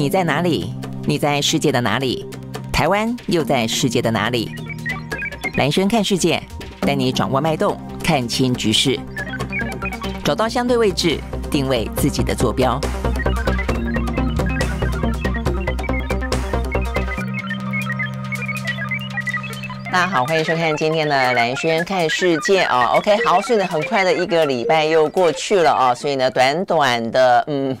你在哪里？你在世界的哪里？台湾又在世界的哪里？蓝轩看世界，带你掌握脉动，看清局势，找到相对位置，定位自己的坐标。大家好，欢迎收看今天的蓝轩看世界哦。OK，好，所以呢，很快的一个礼拜又过去了啊，所以呢，短短的，嗯，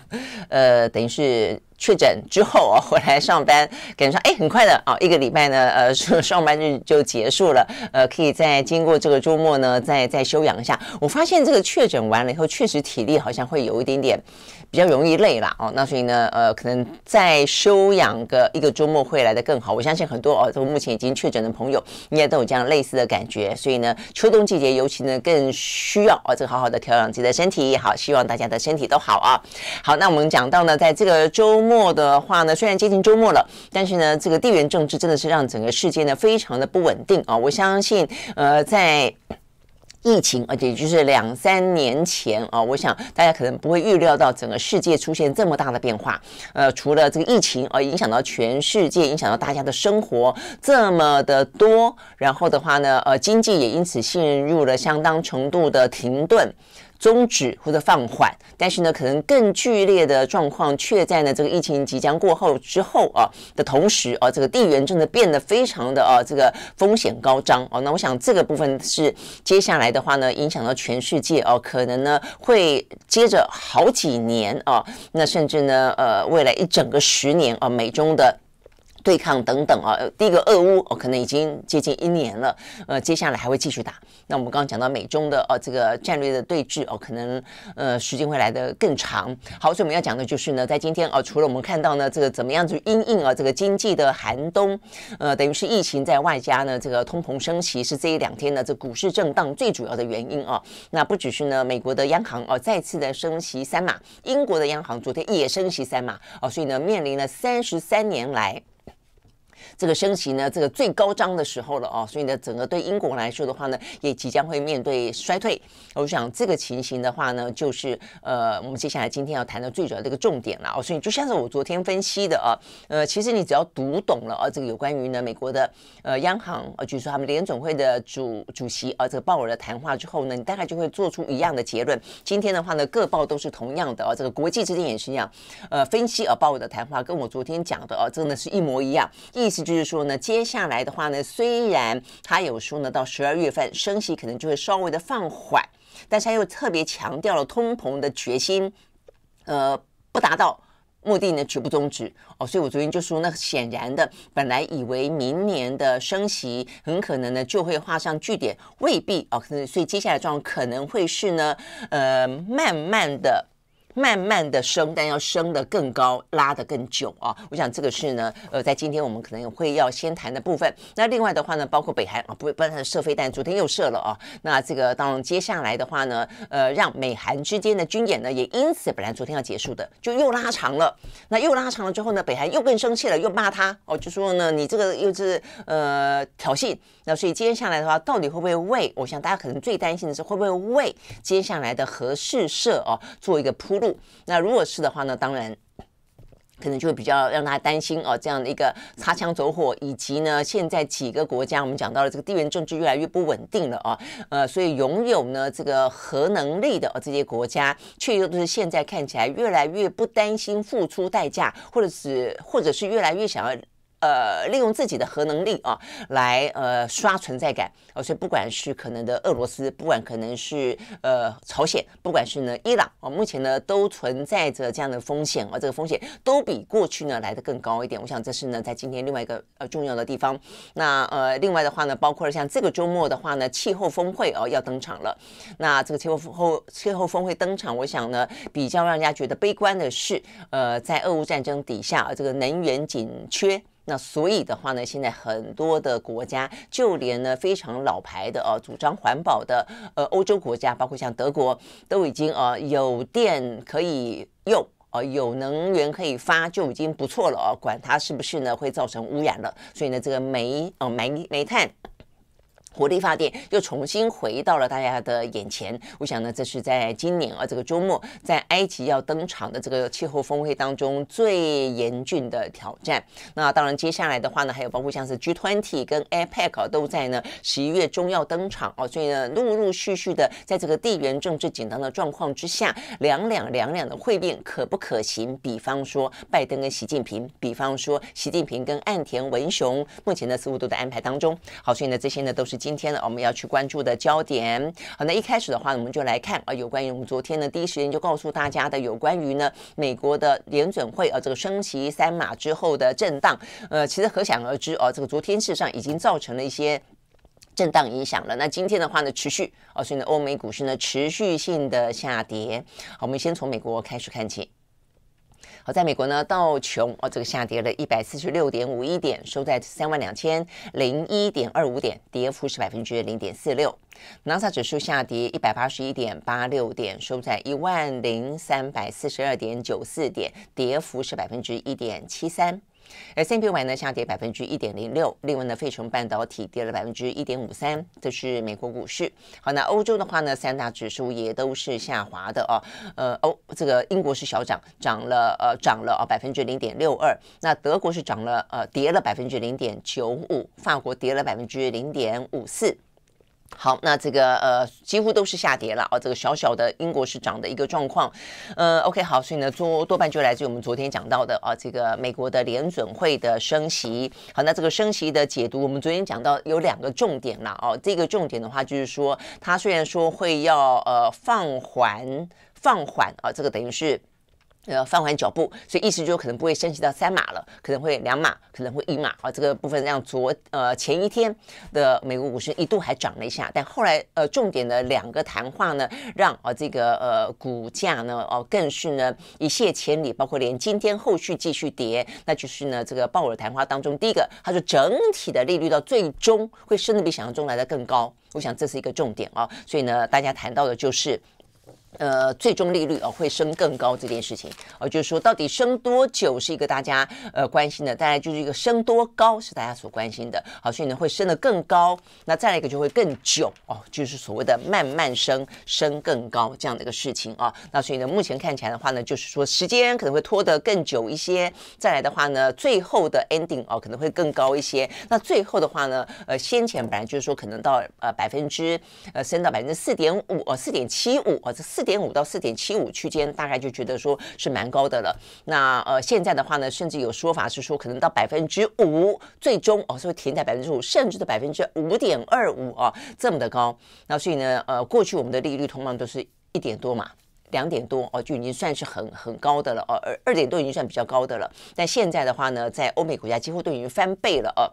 呃，等于是。确诊之后啊，回来上班，感觉哎很快的啊，一个礼拜呢，呃，上班日就结束了，呃，可以再经过这个周末呢，再再休养一下。我发现这个确诊完了以后，确实体力好像会有一点点比较容易累啦。哦，那所以呢，呃，可能再休养个一个周末会来的更好。我相信很多哦，都目前已经确诊的朋友，应该都有这样类似的感觉。所以呢，秋冬季节尤其呢更需要哦，这个好好的调养自己的身体。好，希望大家的身体都好啊。好，那我们讲到呢，在这个周。末的话呢，虽然接近周末了，但是呢，这个地缘政治真的是让整个世界呢非常的不稳定啊！我相信，呃，在疫情，而且就是两三年前啊，我想大家可能不会预料到整个世界出现这么大的变化。呃，除了这个疫情而影响到全世界，影响到大家的生活这么的多，然后的话呢，呃，经济也因此陷入了相当程度的停顿。终止或者放缓，但是呢，可能更剧烈的状况却在呢这个疫情即将过后之后啊的同时啊，这个地缘政治变得非常的啊，这个风险高涨啊。那我想这个部分是接下来的话呢，影响到全世界啊，可能呢会接着好几年啊，那甚至呢呃未来一整个十年啊，美中的对抗等等啊，第一个俄乌哦、可能已经接近一年了，呃，接下来还会继续打。那我们刚刚讲到美中的哦，这个战略的对峙哦，可能呃时间会来得更长。好，所以我们要讲的就是呢，在今天哦，除了我们看到呢，这个怎么样子因应啊这个经济的寒冬，呃，等于是疫情在外加呢这个通膨升息是这一两天呢这股市震荡最主要的原因啊。那不只是呢美国的央行哦再次的升息三码，英国的央行昨天也升息三码哦，所以呢面临了三十三年来。这个升息呢，这个最高涨的时候了哦，所以呢，整个对英国来说的话呢，也即将会面对衰退。我想这个情形的话呢，就是呃，我们接下来今天要谈到最主要的一个重点了哦。所以就像是我昨天分析的啊，呃，其实你只要读懂了啊，这个有关于呢美国的呃央行呃，据说他们联总会的主主席啊，这个鲍尔的谈话之后呢，你大概就会做出一样的结论。今天的话呢，各报都是同样的啊，这个国际之间也是一样。呃，分析啊鲍尔的谈话跟我昨天讲的啊，真的是一模一样。一意思就是说呢，接下来的话呢，虽然他有时候呢到十二月份升息可能就会稍微的放缓，但是他又特别强调了通膨的决心，呃，不达到目的呢绝不终止哦。所以我昨天就说，那显然的，本来以为明年的升息很可能呢就会画上句点，未必哦，可能。所以接下来状况可能会是呢，呃，慢慢的。慢慢的升，但要升得更高，拉得更久啊！我想这个是呢，呃，在今天我们可能会要先谈的部分。那另外的话呢，包括北韩啊，不，不是射飞弹，昨天又射了啊！那这个当然接下来的话呢，呃，让美韩之间的军演呢，也因此本来昨天要结束的，就又拉长了。那又拉长了之后呢，北韩又更生气了，又骂他哦，就说呢，你这个又是呃挑衅。那所以接下来的话，到底会不会为？我想大家可能最担心的是会不会为接下来的核试射哦，做一个铺。路那如果是的话呢，当然可能就会比较让大家担心哦。这样的一个擦枪走火，以及呢，现在几个国家我们讲到了这个地缘政治越来越不稳定了啊。呃，所以拥有呢这个核能力的哦这些国家，却又都是现在看起来越来越不担心付出代价，或者是或者是越来越想要。呃，利用自己的核能力啊，来呃刷存在感哦，所以不管是可能的俄罗斯，不管可能是呃朝鲜，不管是呢伊朗啊，目前呢都存在着这样的风险啊，这个风险都比过去呢来的更高一点。我想这是呢在今天另外一个呃重要的地方。那呃另外的话呢，包括了像这个周末的话呢，气候峰会哦要登场了。那这个气候峰气候峰会登场，我想呢比较让人家觉得悲观的是，呃在俄乌战争底下这个能源紧缺。那所以的话呢，现在很多的国家，就连呢非常老牌的呃主张环保的呃欧洲国家，包括像德国，都已经呃有电可以用呃，有能源可以发就已经不错了哦，管它是不是呢会造成污染了。所以呢，这个煤哦煤煤炭。火力发电又重新回到了大家的眼前。我想呢，这是在今年啊这个周末在埃及要登场的这个气候峰会当中最严峻的挑战。那当然，接下来的话呢，还有包括像是 G20 跟 APEC 啊都在呢十一月中要登场哦。所以呢，陆陆续续的在这个地缘政治紧张的状况之下，两两两两的会面可不可行？比方说拜登跟习近平，比方说习近平跟岸田文雄，目前呢似乎都在安排当中。好，所以呢，这些呢都是。今天呢，我们要去关注的焦点。好，那一开始的话呢，我们就来看啊，有关于我们昨天呢第一时间就告诉大家的有关于呢美国的联准会啊这个升旗三码之后的震荡。呃，其实可想而知啊，这个昨天事实上已经造成了一些震荡影响了。那今天的话呢，持续啊，所以呢，欧美股市呢持续性的下跌。好，我们先从美国开始看起。好，在美国呢，道琼哦，这个下跌了一百四十六点五一点，收在三万两千零一点二五点，跌幅是百分之零点四六。纳斯达克指数下跌一百八十一点八六点，收在一万零三百四十二点九四点，跌幅是百分之一点七三。S&P 5 0呢下跌百分之一点零六，另外呢，费城半导体跌了百分之一点五三，这是美国股市。好，那欧洲的话呢，三大指数也都是下滑的哦。呃，哦，这个英国是小涨，涨了呃涨了啊百分之零点六二，那德国是涨了呃跌了百分之零点九五，法国跌了百分之零点五四。好，那这个呃几乎都是下跌了啊，这个小小的英国市场的一个状况，呃，OK，好，所以呢多多半就来自于我们昨天讲到的啊，这个美国的联准会的升息。好，那这个升息的解读，我们昨天讲到有两个重点了哦，这个重点的话就是说，它虽然说会要呃放缓放缓啊，这个等于是。呃，放缓脚步，所以意思就可能不会升级到三码了，可能会两码，可能会一码啊。这个部分让昨呃前一天的美国股市一度还涨了一下，但后来呃重点的两个谈话呢，让啊这个呃股价呢哦更是呢一泻千里，包括连今天后续继续跌。那就是呢这个鲍尔谈话当中，第一个他说整体的利率到最终会升的比想象中来的更高，我想这是一个重点啊。所以呢大家谈到的就是。呃，最终利率哦会升更高这件事情哦，就是说到底升多久是一个大家呃关心的，当然就是一个升多高是大家所关心的。好，所以呢会升得更高，那再来一个就会更久哦，就是所谓的慢慢升升更高这样的一个事情啊。那所以呢，目前看起来的话呢，就是说时间可能会拖得更久一些，再来的话呢，最后的 ending 哦可能会更高一些。那最后的话呢，呃，先前本来就是说可能到呃百分之呃升到百分之四点五哦，四点七五哦，这四点。点五到四点七五区间，大概就觉得说是蛮高的了。那呃，现在的话呢，甚至有说法是说，可能到百分之五，最终哦，是会停在百分之五，甚至到百分之五点二五啊，这么的高。那所以呢，呃，过去我们的利率通常都是一点多嘛，两点多哦，就已经算是很很高的了哦，二点多已经算比较高的了。但现在的话呢，在欧美国家几乎都已经翻倍了哦。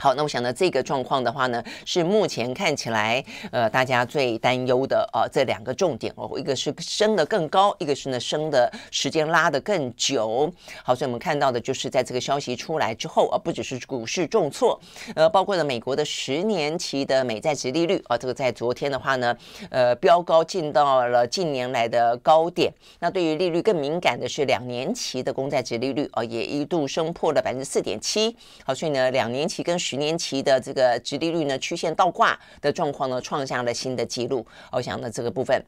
好，那我想呢，这个状况的话呢，是目前看起来，呃，大家最担忧的呃这两个重点哦，一个是升的更高，一个是呢升的时间拉的更久。好，所以我们看到的就是在这个消息出来之后啊，不只是股市重挫，呃，包括呢美国的十年期的美债值利率啊，这个在昨天的话呢，呃，飙高进到了近年来的高点。那对于利率更敏感的是两年期的公债值利率啊，也一度升破了百分之四点七。好，所以呢，两年期跟十年期的这个直利率呢，曲线倒挂的状况呢，创下了新的纪录。我想，呢，这个部分。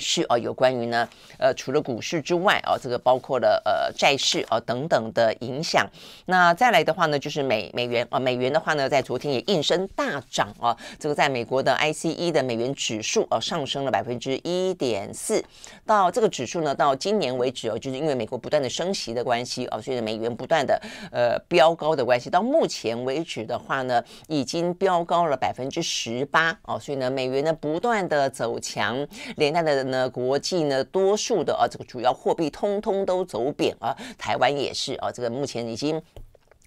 是哦，有关于呢，呃，除了股市之外啊，这个包括了呃债市啊等等的影响。那再来的话呢，就是美美元啊，美元的话呢，在昨天也应声大涨哦。这个在美国的 ICE 的美元指数啊上升了百分之一点四。到这个指数呢，到今年为止哦，就是因为美国不断的升息的关系哦，所以美元不断的呃飙高的关系，到目前为止的话呢，已经飙高了百分之十八哦。所以呢，美元呢不断的走强，连带的。那国际呢，多数的啊，这个主要货币通通都走贬啊，台湾也是啊，这个目前已经。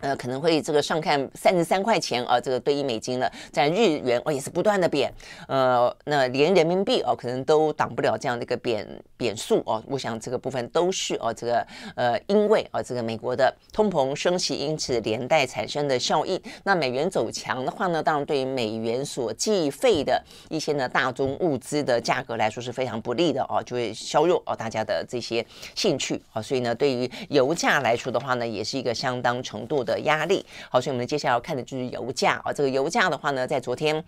呃，可能会这个上看三十三块钱啊，这个兑一美金了，在日元哦也是不断的贬，呃，那连人民币哦可能都挡不了这样的一个贬贬速哦。我想这个部分都是哦，这个呃因为啊这个美国的通膨升息，因此连带产生的效应。那美元走强的话呢，当然对于美元所计费的一些呢大宗物资的价格来说是非常不利的哦，就会削弱哦大家的这些兴趣啊。所以呢，对于油价来说的话呢，也是一个相当程度的。的压力，好，所以我们接下来要看的就是油价啊。这个油价的话呢，在昨天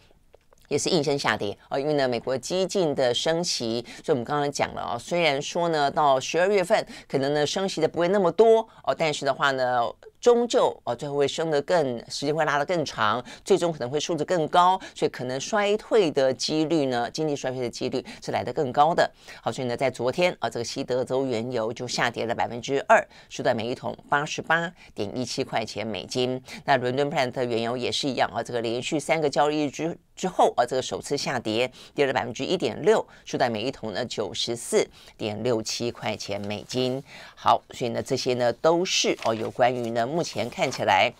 也是应声下跌啊，因为呢，美国激进的升息，所以我们刚刚讲了啊，虽然说呢，到十二月份可能呢升息的不会那么多哦，但是的话呢。终究哦，最后会升得更，时间会拉得更长，最终可能会数值更高，所以可能衰退的几率呢，经济衰退的几率是来得更高的。好，所以呢，在昨天啊，这个西德州原油就下跌了百分之二，收在每一桶八十八点一七块钱美金。那伦敦布兰特原油也是一样啊，这个连续三个交易日之之后啊，这个首次下跌，跌了百分之一点六，收在每一桶呢九十四点六七块钱美金。好，所以呢，这些呢都是哦，有关于呢。目前看起来，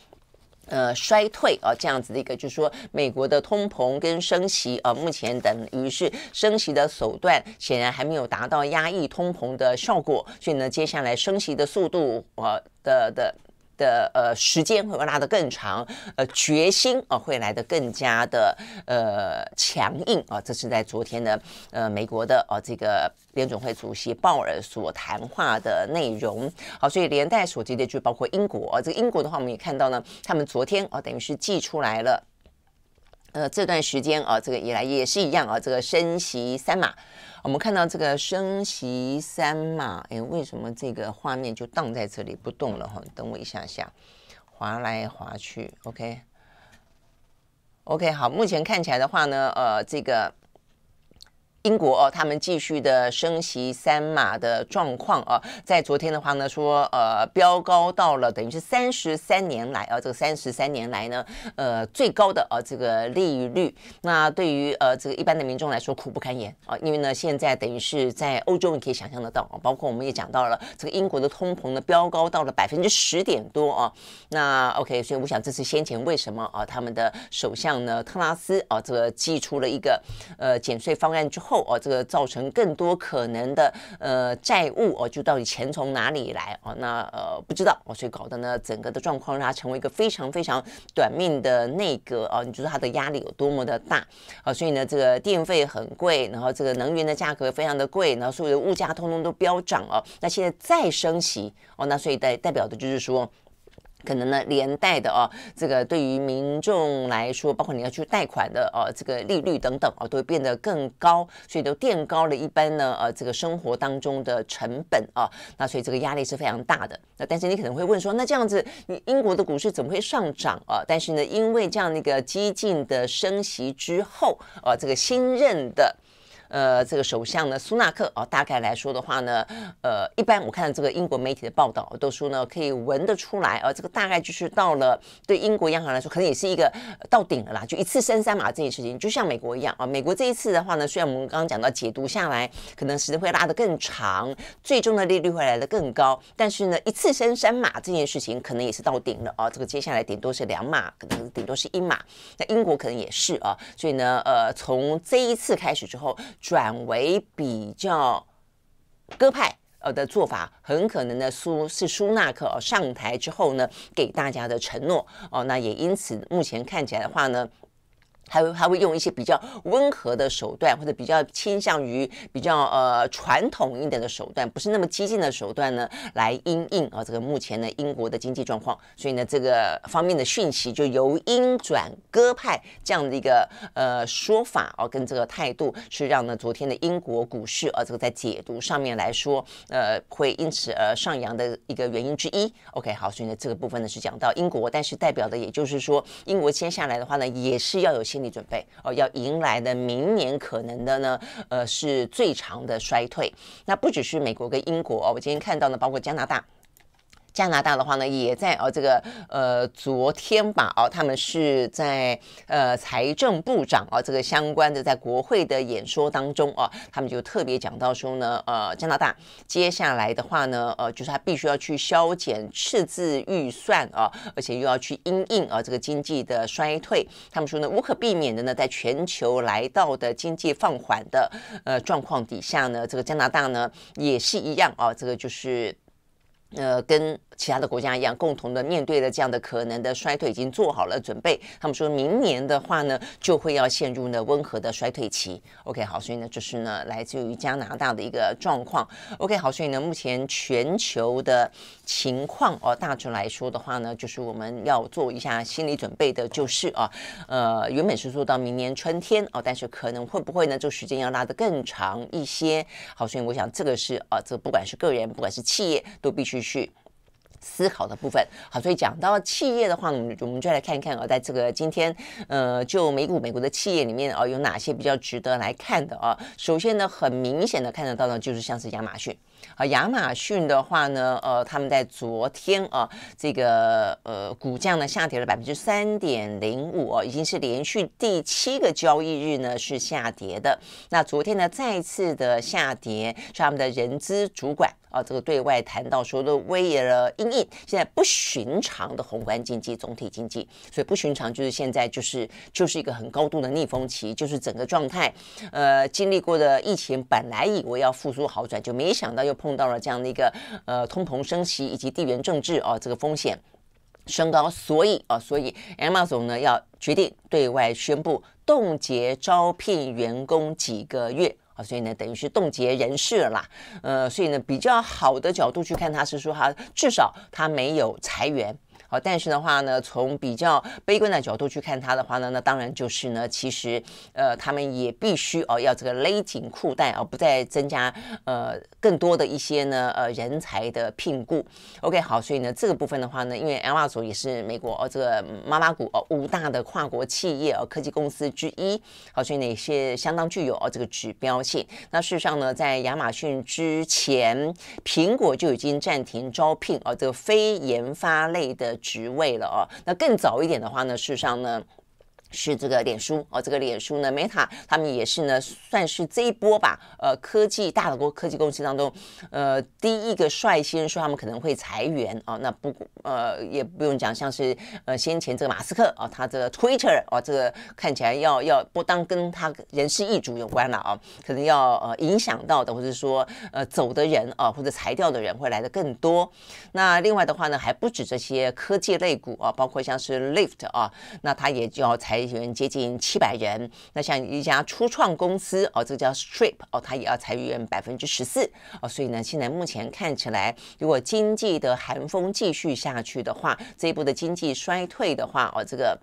呃，衰退啊，这样子的一个，就是说，美国的通膨跟升息啊，目前等于是升息的手段，显然还没有达到压抑通膨的效果，所以呢，接下来升息的速度啊的的。的呃时间会拉得更长，呃决心啊会来得更加的呃强硬啊，这是在昨天的呃美国的呃这个联准会主席鲍尔所谈话的内容。好，所以连带所接的就包括英国这个英国的话我们也看到呢，他们昨天啊等于是寄出来了。呃，这段时间啊，这个以来也是一样啊，这个升息三码，我们看到这个升息三码，哎，为什么这个画面就荡在这里不动了哈？等我一下下，滑来滑去，OK，OK，好，目前看起来的话呢，呃，这个。英国哦，他们继续的升息三码的状况啊，在昨天的话呢，说呃飙高到了等于是三十三年来啊，这个三十三年来呢呃最高的啊这个利率，那对于呃这个一般的民众来说苦不堪言啊，因为呢现在等于是在欧洲你可以想象得到，包括我们也讲到了这个英国的通膨呢飙高到了百分之十点多啊，那 OK，所以我想这是先前为什么啊他们的首相呢特拉斯啊这个寄出了一个呃减税方案之后。哦，这个造成更多可能的呃债务哦，就到底钱从哪里来哦？那呃不知道哦，所以搞得呢整个的状况让它成为一个非常非常短命的内阁哦，你就说它的压力有多么的大哦，所以呢，这个电费很贵，然后这个能源的价格非常的贵，然后所有的物价通通都飙涨哦。那现在再升级哦，那所以代代表的就是说。可能呢，连带的哦，这个对于民众来说，包括你要去贷款的哦，这个利率等等哦，都会变得更高，所以都垫高了一般呢，呃，这个生活当中的成本啊，那所以这个压力是非常大的。那但是你可能会问说，那这样子，你英国的股市怎么会上涨啊？但是呢，因为这样一个激进的升息之后，呃，这个新任的。呃，这个首相呢，苏纳克哦，大概来说的话呢，呃，一般我看这个英国媒体的报道都说呢，可以闻得出来呃，这个大概就是到了对英国央行来说，可能也是一个到顶了啦，就一次升三码这件事情，就像美国一样啊。美国这一次的话呢，虽然我们刚刚讲到解读下来，可能时间会拉得更长，最终的利率会来得更高，但是呢，一次升三码这件事情可能也是到顶了啊。这个接下来顶多是两码，可能顶多是一码。那英国可能也是啊，所以呢，呃，从这一次开始之后。转为比较鸽派呃的做法，很可能呢苏是苏纳克上台之后呢给大家的承诺哦，那也因此目前看起来的话呢。还会还会用一些比较温和的手段，或者比较倾向于比较呃传统一点的手段，不是那么激进的手段呢，来因应啊这个目前呢英国的经济状况。所以呢这个方面的讯息就由英转鸽派这样的一个呃说法哦，跟这个态度是让呢昨天的英国股市啊这个在解读上面来说，呃会因此而上扬的一个原因之一。OK 好，所以呢这个部分呢是讲到英国，但是代表的也就是说英国接下来的话呢也是要有。心理准备哦，要迎来的明年可能的呢，呃，是最长的衰退。那不只是美国跟英国哦，我今天看到呢，包括加拿大。加拿大的话呢，也在啊，这个呃，昨天吧，哦，他们是在呃财政部长啊，这个相关的在国会的演说当中啊，他们就特别讲到说呢，呃，加拿大接下来的话呢，呃，就是他必须要去削减赤字预算啊，而且又要去因应啊这个经济的衰退。他们说呢，无可避免的呢，在全球来到的经济放缓的呃状况底下呢，这个加拿大呢也是一样啊，这个就是。呃，跟其他的国家一样，共同的面对了这样的可能的衰退，已经做好了准备。他们说明年的话呢，就会要陷入呢温和的衰退期。OK，好，所以呢，这是呢来自于加拿大的一个状况。OK，好，所以呢，目前全球的情况哦，大致来说的话呢，就是我们要做一下心理准备的，就是啊，呃，原本是做到明年春天哦，但是可能会不会呢，就时间要拉得更长一些。好，所以我想这个是啊，这不管是个人，不管是企业，都必须。继续思考的部分，好，所以讲到企业的话，我们我们就来看一看啊，在这个今天，呃，就美股美国的企业里面啊，有哪些比较值得来看的啊？首先呢，很明显的看得到呢，就是像是亚马逊。啊，亚马逊的话呢，呃，他们在昨天啊，这个呃，股价呢下跌了百分之三点零五，已经是连续第七个交易日呢是下跌的。那昨天呢再次的下跌，是他们的人资主管啊，这个对外谈到说的为了应现在不寻常的宏观经济总体经济，所以不寻常就是现在就是就是一个很高度的逆风期，就是整个状态，呃，经历过的疫情本来以为要复苏好转，就没想到又。碰到了这样的一个呃通膨升级以及地缘政治啊这个风险升高，所以啊所以 Emma 总呢要决定对外宣布冻结招聘员工几个月啊，所以呢等于是冻结人事了啦，呃所以呢比较好的角度去看他是说哈，至少他没有裁员。但是的话呢，从比较悲观的角度去看它的话呢，那当然就是呢，其实呃，他们也必须哦要这个勒紧裤带啊，不再增加呃更多的一些呢呃人才的聘雇。OK，好，所以呢这个部分的话呢，因为 Amazon 也是美国哦这个妈妈股哦五大的跨国企业哦科技公司之一，好，所以哪些相当具有哦这个指标性。那事实上呢，在亚马逊之前，苹果就已经暂停招聘哦这个非研发类的。职位了啊，那更早一点的话呢，事实上呢。是这个脸书哦，这个脸书呢，Meta，他们也是呢，算是这一波吧，呃，科技大的国科技公司当中，呃，第一个率先说他们可能会裁员啊，那不呃也不用讲，像是呃先前这个马斯克啊，他这个 Twitter 哦，这个看起来要要不当跟他人事易主有关了啊，可能要呃影响到的，或者说呃走的人啊，或者裁掉的人会来的更多。那另外的话呢，还不止这些科技类股啊，包括像是 l i f t 啊，那他也要裁。裁员接近七百人，那像一家初创公司哦，这个叫 s t r i p 哦，它也要裁员百分之十四哦，所以呢，现在目前看起来，如果经济的寒风继续下去的话，这一波的经济衰退的话哦，这个。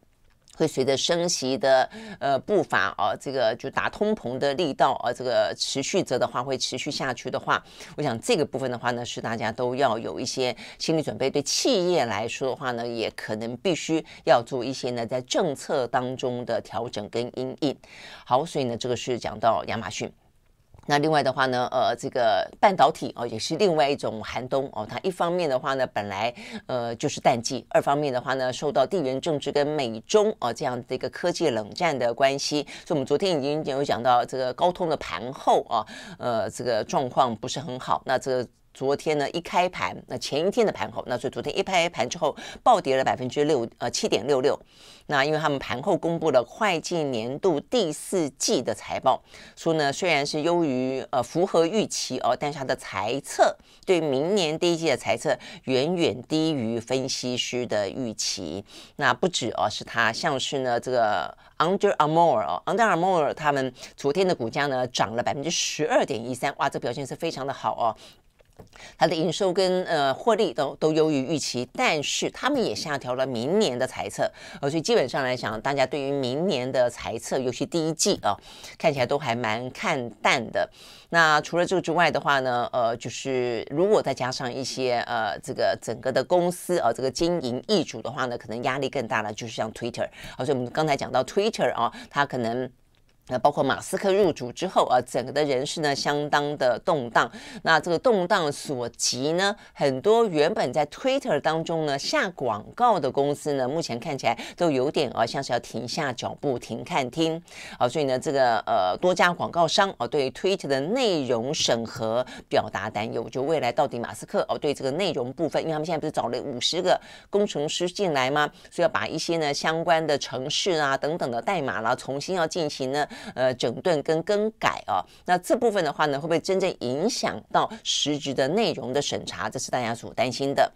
会随着升息的呃步伐啊，这个就打通膨的力道啊，这个持续着的话会持续下去的话，我想这个部分的话呢，是大家都要有一些心理准备。对企业来说的话呢，也可能必须要做一些呢在政策当中的调整跟因应。好，所以呢，这个是讲到亚马逊。那另外的话呢，呃，这个半导体哦，也是另外一种寒冬哦。它一方面的话呢，本来呃就是淡季；二方面的话呢，受到地缘政治跟美中啊这样的一个科技冷战的关系。所以，我们昨天已经有讲到这个高通的盘后啊，呃，这个状况不是很好。那这。个。昨天呢，一开盘，那前一天的盘后，那所以昨天一开盘之后暴跌了百分之六，呃，七点六六。那因为他们盘后公布了会计年度第四季的财报，说呢，虽然是优于，呃，符合预期哦，但是它的财测对明年第一季的财测远远低于分析师的预期。那不止哦，是它，像是呢，这个 Under Armour，Under Armour，他们昨天的股价呢涨了百分之十二点一三，哇，这表现是非常的好哦。它的营收跟呃获利都都优于预期，但是他们也下调了明年的财测，呃，所以基本上来讲，大家对于明年的财测，尤其第一季啊，看起来都还蛮看淡的。那除了这个之外的话呢，呃，就是如果再加上一些呃这个整个的公司啊这个经营易主的话呢，可能压力更大了，就是像 Twitter，啊，所以我们刚才讲到 Twitter 啊，它可能。那包括马斯克入主之后啊，整个的人事呢相当的动荡。那这个动荡所及呢，很多原本在 Twitter 当中呢下广告的公司呢，目前看起来都有点啊像是要停下脚步、停看听啊。所以呢，这个呃多家广告商啊对 Twitter 的内容审核表达担忧。就未来到底马斯克哦对这个内容部分，因为他们现在不是找了五十个工程师进来吗？所以要把一些呢相关的程式啊等等的代码啦重新要进行呢。呃，整顿跟更改哦。那这部分的话呢，会不会真正影响到时质的内容的审查？这是大家所担心的。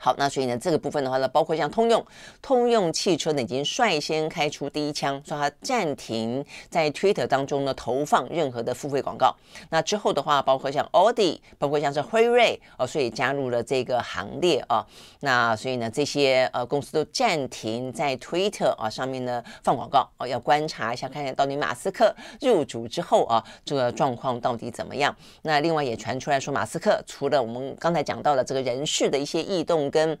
好，那所以呢，这个部分的话呢，包括像通用，通用汽车呢已经率先开出第一枪，说它暂停在推特当中呢投放任何的付费广告。那之后的话，包括像 Audi，包括像是辉瑞啊，所以加入了这个行列啊。那所以呢，这些呃公司都暂停在推特啊上面呢放广告哦，要观察一下，看看到底马斯克入主之后啊这个状况到底怎么样。那另外也传出来说，马斯克除了我们刚才讲到的这个人事的一些异动。跟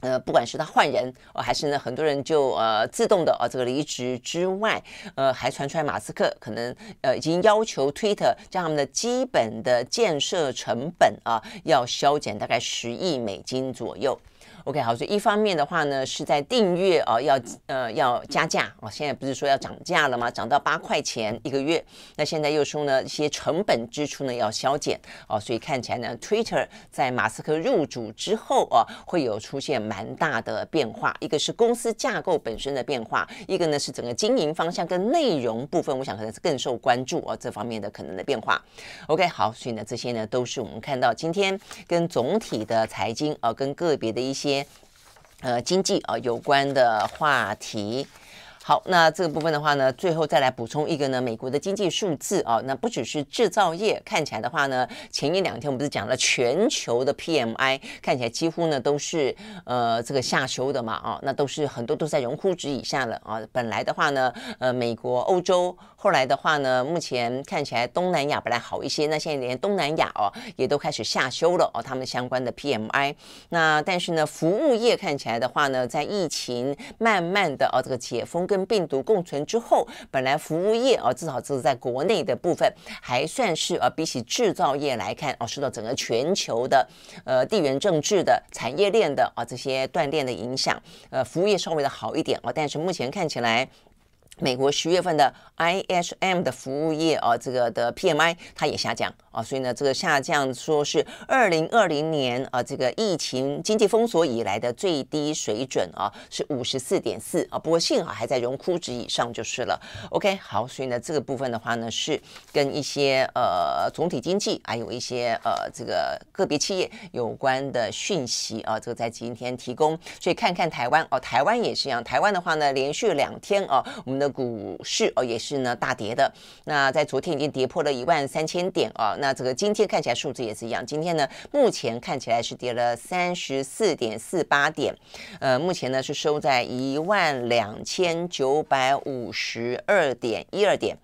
呃，不管是他换人，还是呢，很多人就呃自动的哦，这个离职之外，呃，还传出来马斯克可能呃已经要求推特将他们的基本的建设成本啊，要削减大概十亿美金左右。OK 好，所以一方面的话呢，是在订阅啊要呃要加价哦，现在不是说要涨价了吗？涨到八块钱一个月。那现在又说呢一些成本支出呢要削减哦，所以看起来呢，Twitter 在马斯克入主之后啊，会有出现蛮大的变化。一个是公司架构本身的变化，一个呢是整个经营方向跟内容部分，我想可能是更受关注哦，这方面的可能的变化。OK 好，所以呢这些呢都是我们看到今天跟总体的财经啊跟个别的一些。些呃经济啊有关的话题，好，那这个部分的话呢，最后再来补充一个呢，美国的经济数字啊，那不只是制造业，看起来的话呢，前一两天我们不是讲了全球的 PMI，看起来几乎呢都是呃这个下修的嘛，啊，那都是很多都在荣枯值以下了啊，本来的话呢，呃，美国、欧洲。后来的话呢，目前看起来东南亚本来好一些，那现在连东南亚哦也都开始下修了哦，他们相关的 PMI。那但是呢，服务业看起来的话呢，在疫情慢慢的哦这个解封跟病毒共存之后，本来服务业哦至少这是在国内的部分还算是呃比起制造业来看哦受到整个全球的呃地缘政治的产业链的啊这些断炼的影响，呃服务业稍微的好一点哦，但是目前看起来。美国十月份的 I H M 的服务业啊，这个的 P M I 它也下降啊，所以呢，这个下降说是二零二零年啊，这个疫情经济封锁以来的最低水准啊，是五十四点四啊。不过幸好还在荣枯值以上就是了。O K，好，所以呢，这个部分的话呢，是跟一些呃总体经济，还有一些呃这个个别企业有关的讯息啊，这个在今天提供。所以看看台湾哦，台湾也是一样，台湾的话呢，连续两天啊，我们的。股市哦也是呢大跌的，那在昨天已经跌破了一万三千点啊，那这个今天看起来数字也是一样，今天呢目前看起来是跌了三十四点四八点，呃，目前呢是收在一万两千九百五十二点一二点。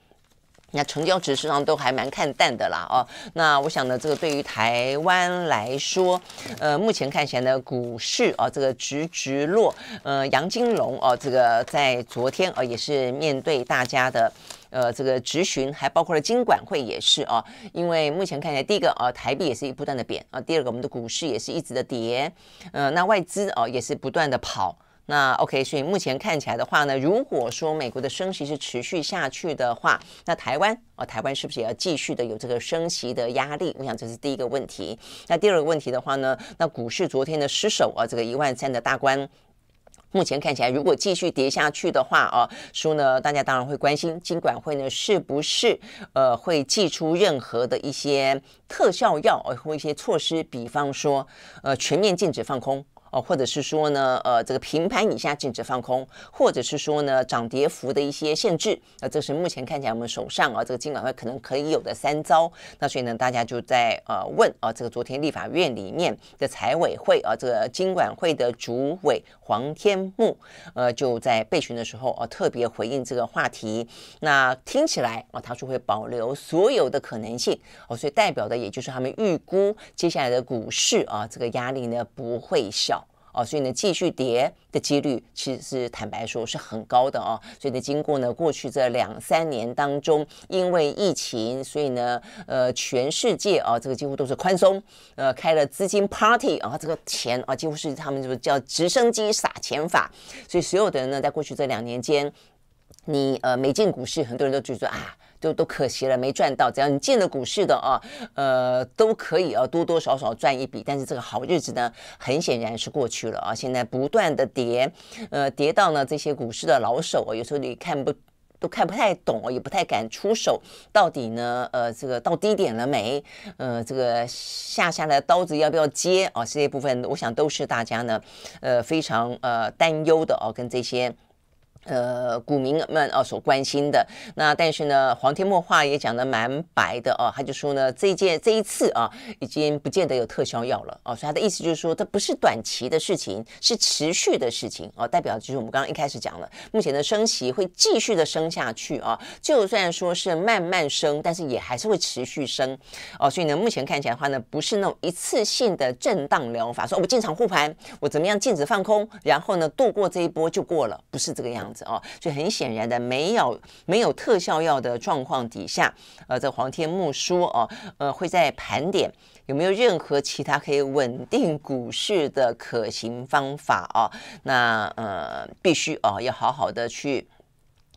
那成交值实际上都还蛮看淡的啦，哦，那我想呢，这个对于台湾来说，呃，目前看起来呢，股市啊，这个直直落，呃，杨金龙哦，这个在昨天啊，也是面对大家的，呃，这个直询，还包括了金管会也是哦，因为目前看起来，第一个啊，台币也是不断的贬啊，第二个我们的股市也是一直的跌，呃，那外资哦，也是不断的跑。那 OK，所以目前看起来的话呢，如果说美国的升息是持续下去的话，那台湾啊，台湾是不是也要继续的有这个升息的压力？我想这是第一个问题。那第二个问题的话呢，那股市昨天的失守啊，这个一万三的大关，目前看起来如果继续跌下去的话啊，说呢，大家当然会关心金管会呢是不是呃会寄出任何的一些特效药，或一些措施，比方说呃全面禁止放空。哦，或者是说呢，呃，这个平盘以下禁止放空，或者是说呢，涨跌幅的一些限制，呃、这是目前看起来我们手上啊，这个金管会可能可以有的三招。那所以呢，大家就在呃问啊，这个昨天立法院里面的财委会啊，这个金管会的主委黄天木，呃，就在备询的时候啊，特别回应这个话题。那听起来啊，他说会保留所有的可能性哦，所以代表的也就是他们预估接下来的股市啊，这个压力呢不会小。哦，所以呢，继续跌的几率其实是坦白说是很高的哦。所以呢，经过呢过去这两三年当中，因为疫情，所以呢，呃，全世界啊，这个几乎都是宽松，呃，开了资金 party 啊，这个钱啊，几乎是他们就叫直升机撒钱法。所以所有的人呢，在过去这两年间，你呃没进股市，很多人都就说啊。都都可惜了，没赚到。只要你进了股市的啊，呃，都可以啊，多多少少赚一笔。但是这个好日子呢，很显然是过去了啊。现在不断的跌，呃，跌到呢这些股市的老手啊，有时候你看不都看不太懂也不太敢出手。到底呢，呃，这个到低点了没？呃，这个下下来的刀子要不要接啊？这些部分，我想都是大家呢，呃，非常呃担忧的哦，跟这些。呃，股民们哦所关心的那，但是呢，黄天墨话也讲得蛮白的哦，他就说呢，这一件这一次啊，已经不见得有特效药了哦，所以他的意思就是说，这不是短期的事情，是持续的事情哦，代表就是我们刚刚一开始讲了，目前的升息会继续的升下去啊，就算说是慢慢升，但是也还是会持续升哦，所以呢，目前看起来的话呢，不是那种一次性的震荡疗法，说我进场护盘，我怎么样禁止放空，然后呢度过这一波就过了，不是这个样。样子哦，所以很显然的，没有没有特效药的状况底下，呃，这黄天木说哦，呃，会在盘点有没有任何其他可以稳定股市的可行方法哦，那呃，必须哦，要好好的去。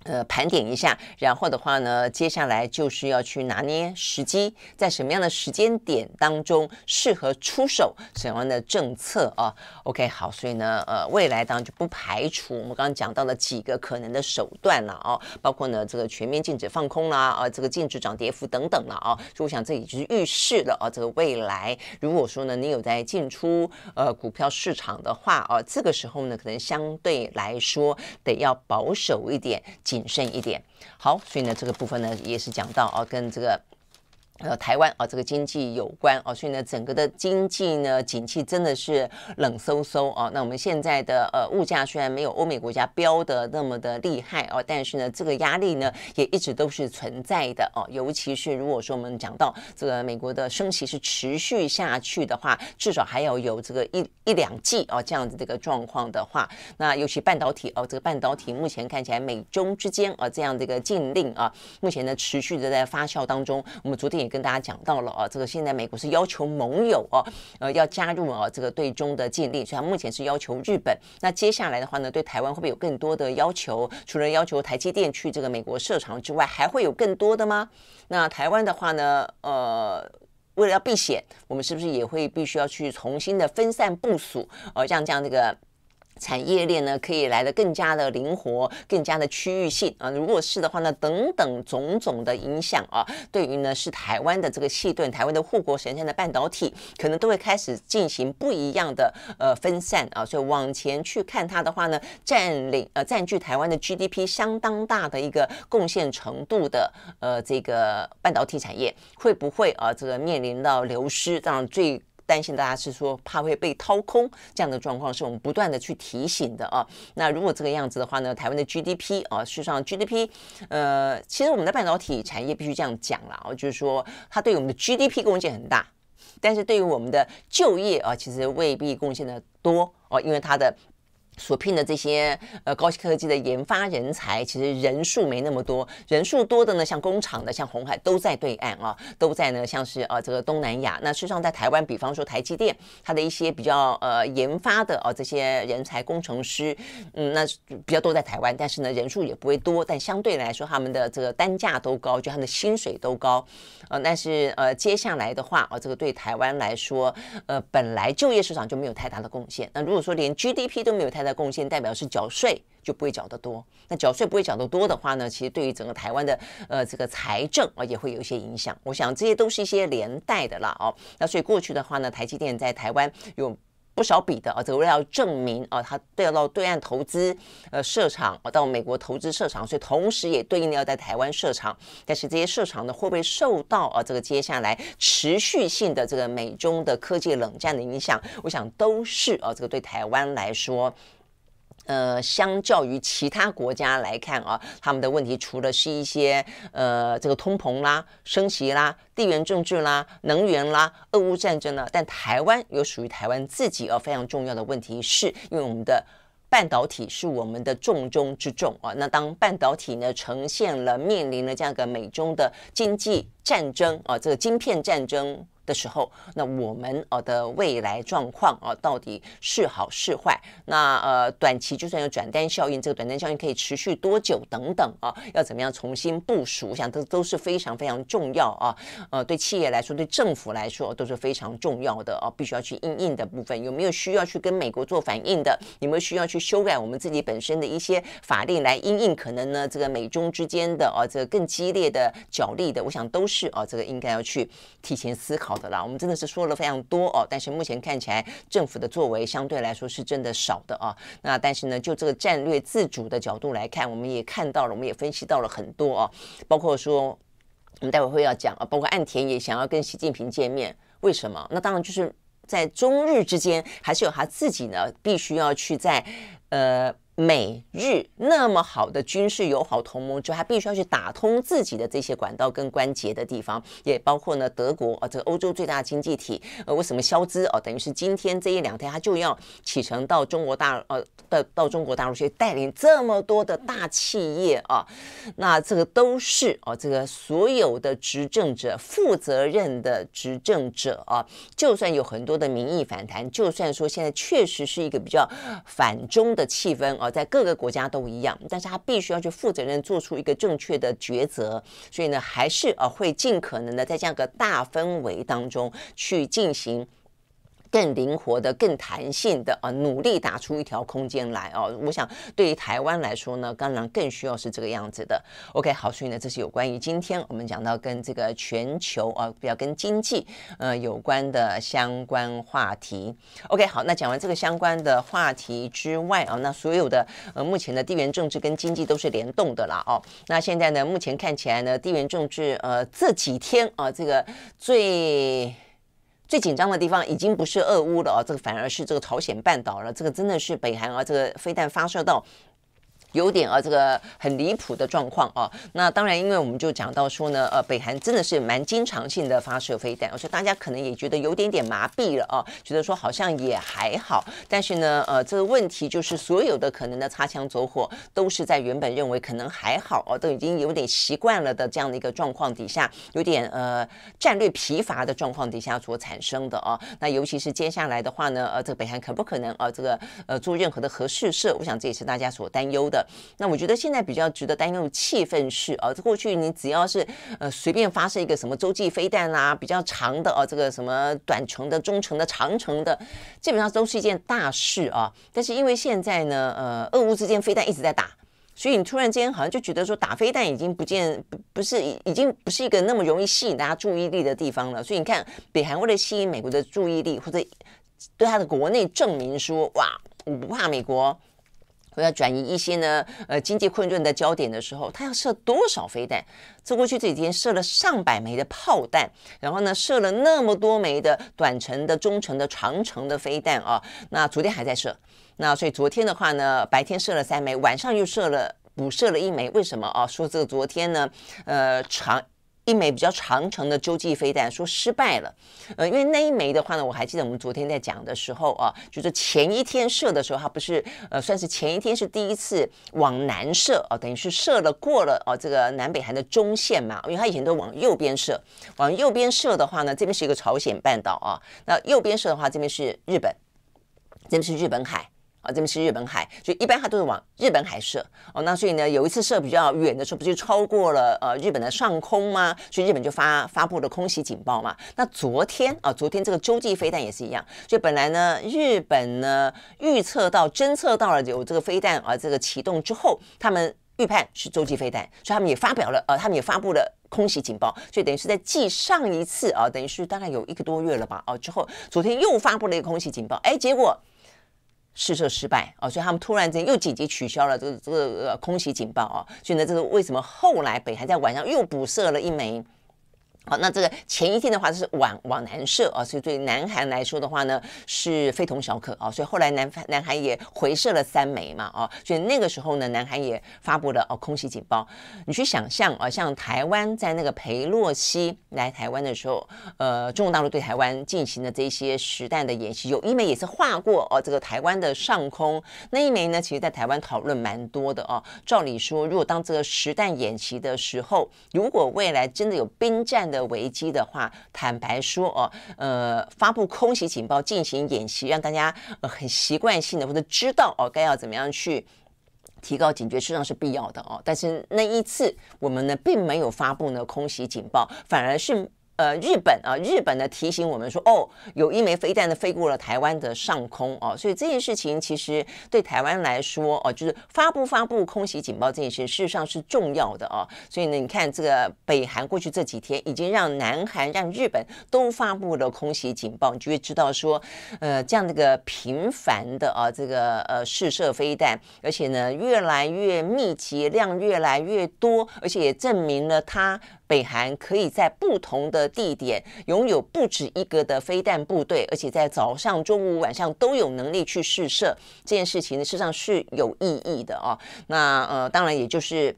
呃，盘点一下，然后的话呢，接下来就是要去拿捏时机，在什么样的时间点当中适合出手什么样的政策啊？OK，好，所以呢，呃，未来当然就不排除我们刚刚讲到的几个可能的手段了啊，包括呢这个全面禁止放空啦，啊，这个禁止涨跌幅等等了啊，所以我想这已经是预示了啊，这个未来如果说呢你有在进出呃股票市场的话啊，这个时候呢可能相对来说得要保守一点。谨慎一点，好。所以呢，这个部分呢，也是讲到啊，跟这个。呃，台湾啊，这个经济有关啊，所以呢，整个的经济呢，景气真的是冷飕飕啊。那我们现在的呃，物价虽然没有欧美国家飙的那么的厉害啊，但是呢，这个压力呢，也一直都是存在的哦。尤其是如果说我们讲到这个美国的升息是持续下去的话，至少还要有这个一一两季啊这样子的一个状况的话，那尤其半导体哦，这个半导体目前看起来美中之间啊这样的一个禁令啊，目前呢持续的在发酵当中。我们昨天。跟大家讲到了啊，这个现在美国是要求盟友哦，呃，要加入啊这个对中的禁令，所以目前是要求日本。那接下来的话呢，对台湾会不会有更多的要求？除了要求台积电去这个美国设厂之外，还会有更多的吗？那台湾的话呢，呃，为了要避险，我们是不是也会必须要去重新的分散部署？呃，像这样这个。产业链呢，可以来的更加的灵活，更加的区域性啊。如果是的话呢，等等种种的影响啊，对于呢是台湾的这个细盾，台湾的护国神山的半导体，可能都会开始进行不一样的呃分散啊。所以往前去看它的话呢，占领呃占据台湾的 GDP 相当大的一个贡献程度的呃这个半导体产业，会不会啊这个面临到流失？当然最担心大家是说怕会被掏空这样的状况，是我们不断的去提醒的啊。那如果这个样子的话呢，台湾的 GDP 啊，事实上 GDP，呃，其实我们的半导体产业必须这样讲了啊，就是说它对我们的 GDP 贡献很大，但是对于我们的就业啊，其实未必贡献的多哦，因为它的。所聘的这些呃高科技的研发人才，其实人数没那么多，人数多的呢，像工厂的，像红海都在对岸啊，都在呢，像是呃这个东南亚。那事实上，在台湾，比方说台积电，它的一些比较呃研发的啊这些人才工程师，嗯，那比较多在台湾，但是呢人数也不会多，但相对来说他们的这个单价都高，就他们的薪水都高。呃，但是呃接下来的话，哦这个对台湾来说，呃本来就业市场就没有太大的贡献。那如果说连 GDP 都没有太大，贡献代表是缴税就不会缴得多，那缴税不会缴得多的话呢，其实对于整个台湾的呃这个财政啊也会有一些影响。我想这些都是一些连带的啦哦。那所以过去的话呢，台积电在台湾有不少笔的啊，这个为了要证明啊，它对到对岸投资呃设厂，啊，到美国投资设厂，所以同时也对应的要在台湾设厂。但是这些设厂呢，会不会受到啊这个接下来持续性的这个美中的科技冷战的影响？我想都是啊，这个对台湾来说。呃，相较于其他国家来看啊，他们的问题除了是一些呃，这个通膨啦、升级啦、地缘政治啦、能源啦、俄乌战争呢，但台湾有属于台湾自己而非常重要的问题，是因为我们的半导体是我们的重中之重啊。那当半导体呢呈现了面临了这样个美中的经济。战争啊，这个晶片战争的时候，那我们啊的未来状况啊到底是好是坏？那呃，短期就算有转单效应，这个转单效应可以持续多久？等等啊，要怎么样重新部署？我想这都是非常非常重要啊，呃，对企业来说，对政府来说都是非常重要的啊，必须要去应应的部分。有没有需要去跟美国做反应的？有没有需要去修改我们自己本身的一些法令来应应可能呢？这个美中之间的啊，这个更激烈的角力的，我想都是。是啊，这个应该要去提前思考的啦。我们真的是说了非常多哦，但是目前看起来政府的作为相对来说是真的少的啊。那但是呢，就这个战略自主的角度来看，我们也看到了，我们也分析到了很多啊，包括说我们待会会要讲啊，包括岸田也想要跟习近平见面，为什么？那当然就是在中日之间还是有他自己呢，必须要去在呃。美日那么好的军事友好同盟之后，他必须要去打通自己的这些管道跟关节的地方，也包括呢德国啊，这个欧洲最大的经济体，呃，为什么肖兹啊，等于是今天这一两天他就要启程到中国大呃到到中国大陆去带领这么多的大企业啊，那这个都是啊这个所有的执政者负责任的执政者啊，就算有很多的民意反弹，就算说现在确实是一个比较反中”的气氛啊。在各个国家都一样，但是他必须要去负责任，做出一个正确的抉择。所以呢，还是呃会尽可能的在这样个大氛围当中去进行。更灵活的、更弹性的啊，努力打出一条空间来哦。我想对于台湾来说呢，当然更需要是这个样子的。OK，好，所以呢，这是有关于今天我们讲到跟这个全球啊，比较跟经济呃有关的相关话题。OK，好，那讲完这个相关的话题之外啊，那所有的呃目前的地缘政治跟经济都是联动的啦哦。那现在呢，目前看起来呢，地缘政治呃这几天啊，这个最。最紧张的地方已经不是俄乌了啊，这个反而是这个朝鲜半岛了。这个真的是北韩啊，这个飞弹发射到。有点啊，这个很离谱的状况啊。那当然，因为我们就讲到说呢，呃，北韩真的是蛮经常性的发射飞弹。而且大家可能也觉得有点点麻痹了啊，觉得说好像也还好。但是呢，呃，这个问题就是所有的可能的擦枪走火，都是在原本认为可能还好啊，都已经有点习惯了的这样的一个状况底下，有点呃战略疲乏的状况底下所产生的啊。那尤其是接下来的话呢，呃，这个北韩可不可能啊，这个呃做任何的核试射？我想这也是大家所担忧的。那我觉得现在比较值得担忧的气氛是啊，过去你只要是呃随便发射一个什么洲际飞弹啦，比较长的啊，这个什么短程的、中程的、长程的，基本上都是一件大事啊。但是因为现在呢，呃，俄乌之间飞弹一直在打，所以你突然间好像就觉得说打飞弹已经不见，不是已经不是一个那么容易吸引大家注意力的地方了。所以你看，北韩为了吸引美国的注意力，或者对他的国内证明说哇，我不怕美国。我要转移一些呢，呃，经济困顿的焦点的时候，他要射多少飞弹？这过去这几天射了上百枚的炮弹，然后呢，射了那么多枚的短程的、中程的、长程的飞弹啊。那昨天还在射，那所以昨天的话呢，白天射了三枚，晚上又射了补射了一枚。为什么啊？说这个昨天呢，呃，长。一枚比较长程的洲际飞弹说失败了，呃，因为那一枚的话呢，我还记得我们昨天在讲的时候啊，就是前一天射的时候，它不是呃算是前一天是第一次往南射啊，等于是射了过了哦这个南北韩的中线嘛，因为它以前都往右边射，往右边射的话呢，这边是一个朝鲜半岛啊，那右边射的话，这边是日本，这边是日本海。啊，这边是日本海，就一般它都是往日本海射哦。那所以呢，有一次射比较远的时候，不就超过了呃日本的上空吗？所以日本就发发布了空袭警报嘛。那昨天啊，昨天这个洲际飞弹也是一样，所以本来呢，日本呢预测到侦测到了有这个飞弹啊，这个启动之后，他们预判是洲际飞弹，所以他们也发表了呃，他们也发布了空袭警报。所以等于是在继上一次啊，等于是大概有一个多月了吧？哦，之后昨天又发布了一个空袭警报，哎，结果。试射失败哦，所以他们突然之间又紧急取消了这个这个空袭警报哦，所以呢，这是为什么后来北韩在晚上又补射了一枚。好，那这个前一天的话是往往南射啊，所以对南韩来说的话呢，是非同小可啊。所以后来南南韩也回射了三枚嘛，哦，所以那个时候呢，南韩也发布了哦空袭警报。你去想象啊，像台湾在那个裴洛西来台湾的时候，呃，中国大陆对台湾进行的这些实弹的演习，有一枚也是划过哦这个台湾的上空，那一枚呢，其实在台湾讨论蛮多的哦。照理说，如果当这个实弹演习的时候，如果未来真的有兵战，的危机的话，坦白说哦，呃，发布空袭警报进行演习，让大家呃、很习惯性的或者知道哦该要怎么样去提高警觉，实际上是必要的哦。但是那一次我们呢，并没有发布呢空袭警报，反而是。呃，日本啊，日本呢提醒我们说，哦，有一枚飞弹呢飞过了台湾的上空啊，所以这件事情其实对台湾来说，哦，就是发布发布空袭警报这件事事实上是重要的啊。所以呢，你看这个北韩过去这几天已经让南韩、让日本都发布了空袭警报，你就会知道说，呃，这样的个频繁的啊，这个呃试射飞弹，而且呢越来越密集，量越来越多，而且也证明了它。北韩可以在不同的地点拥有不止一个的飞弹部队，而且在早上、中午、晚上都有能力去试射这件事情，事实上是有意义的哦。那呃，当然也就是。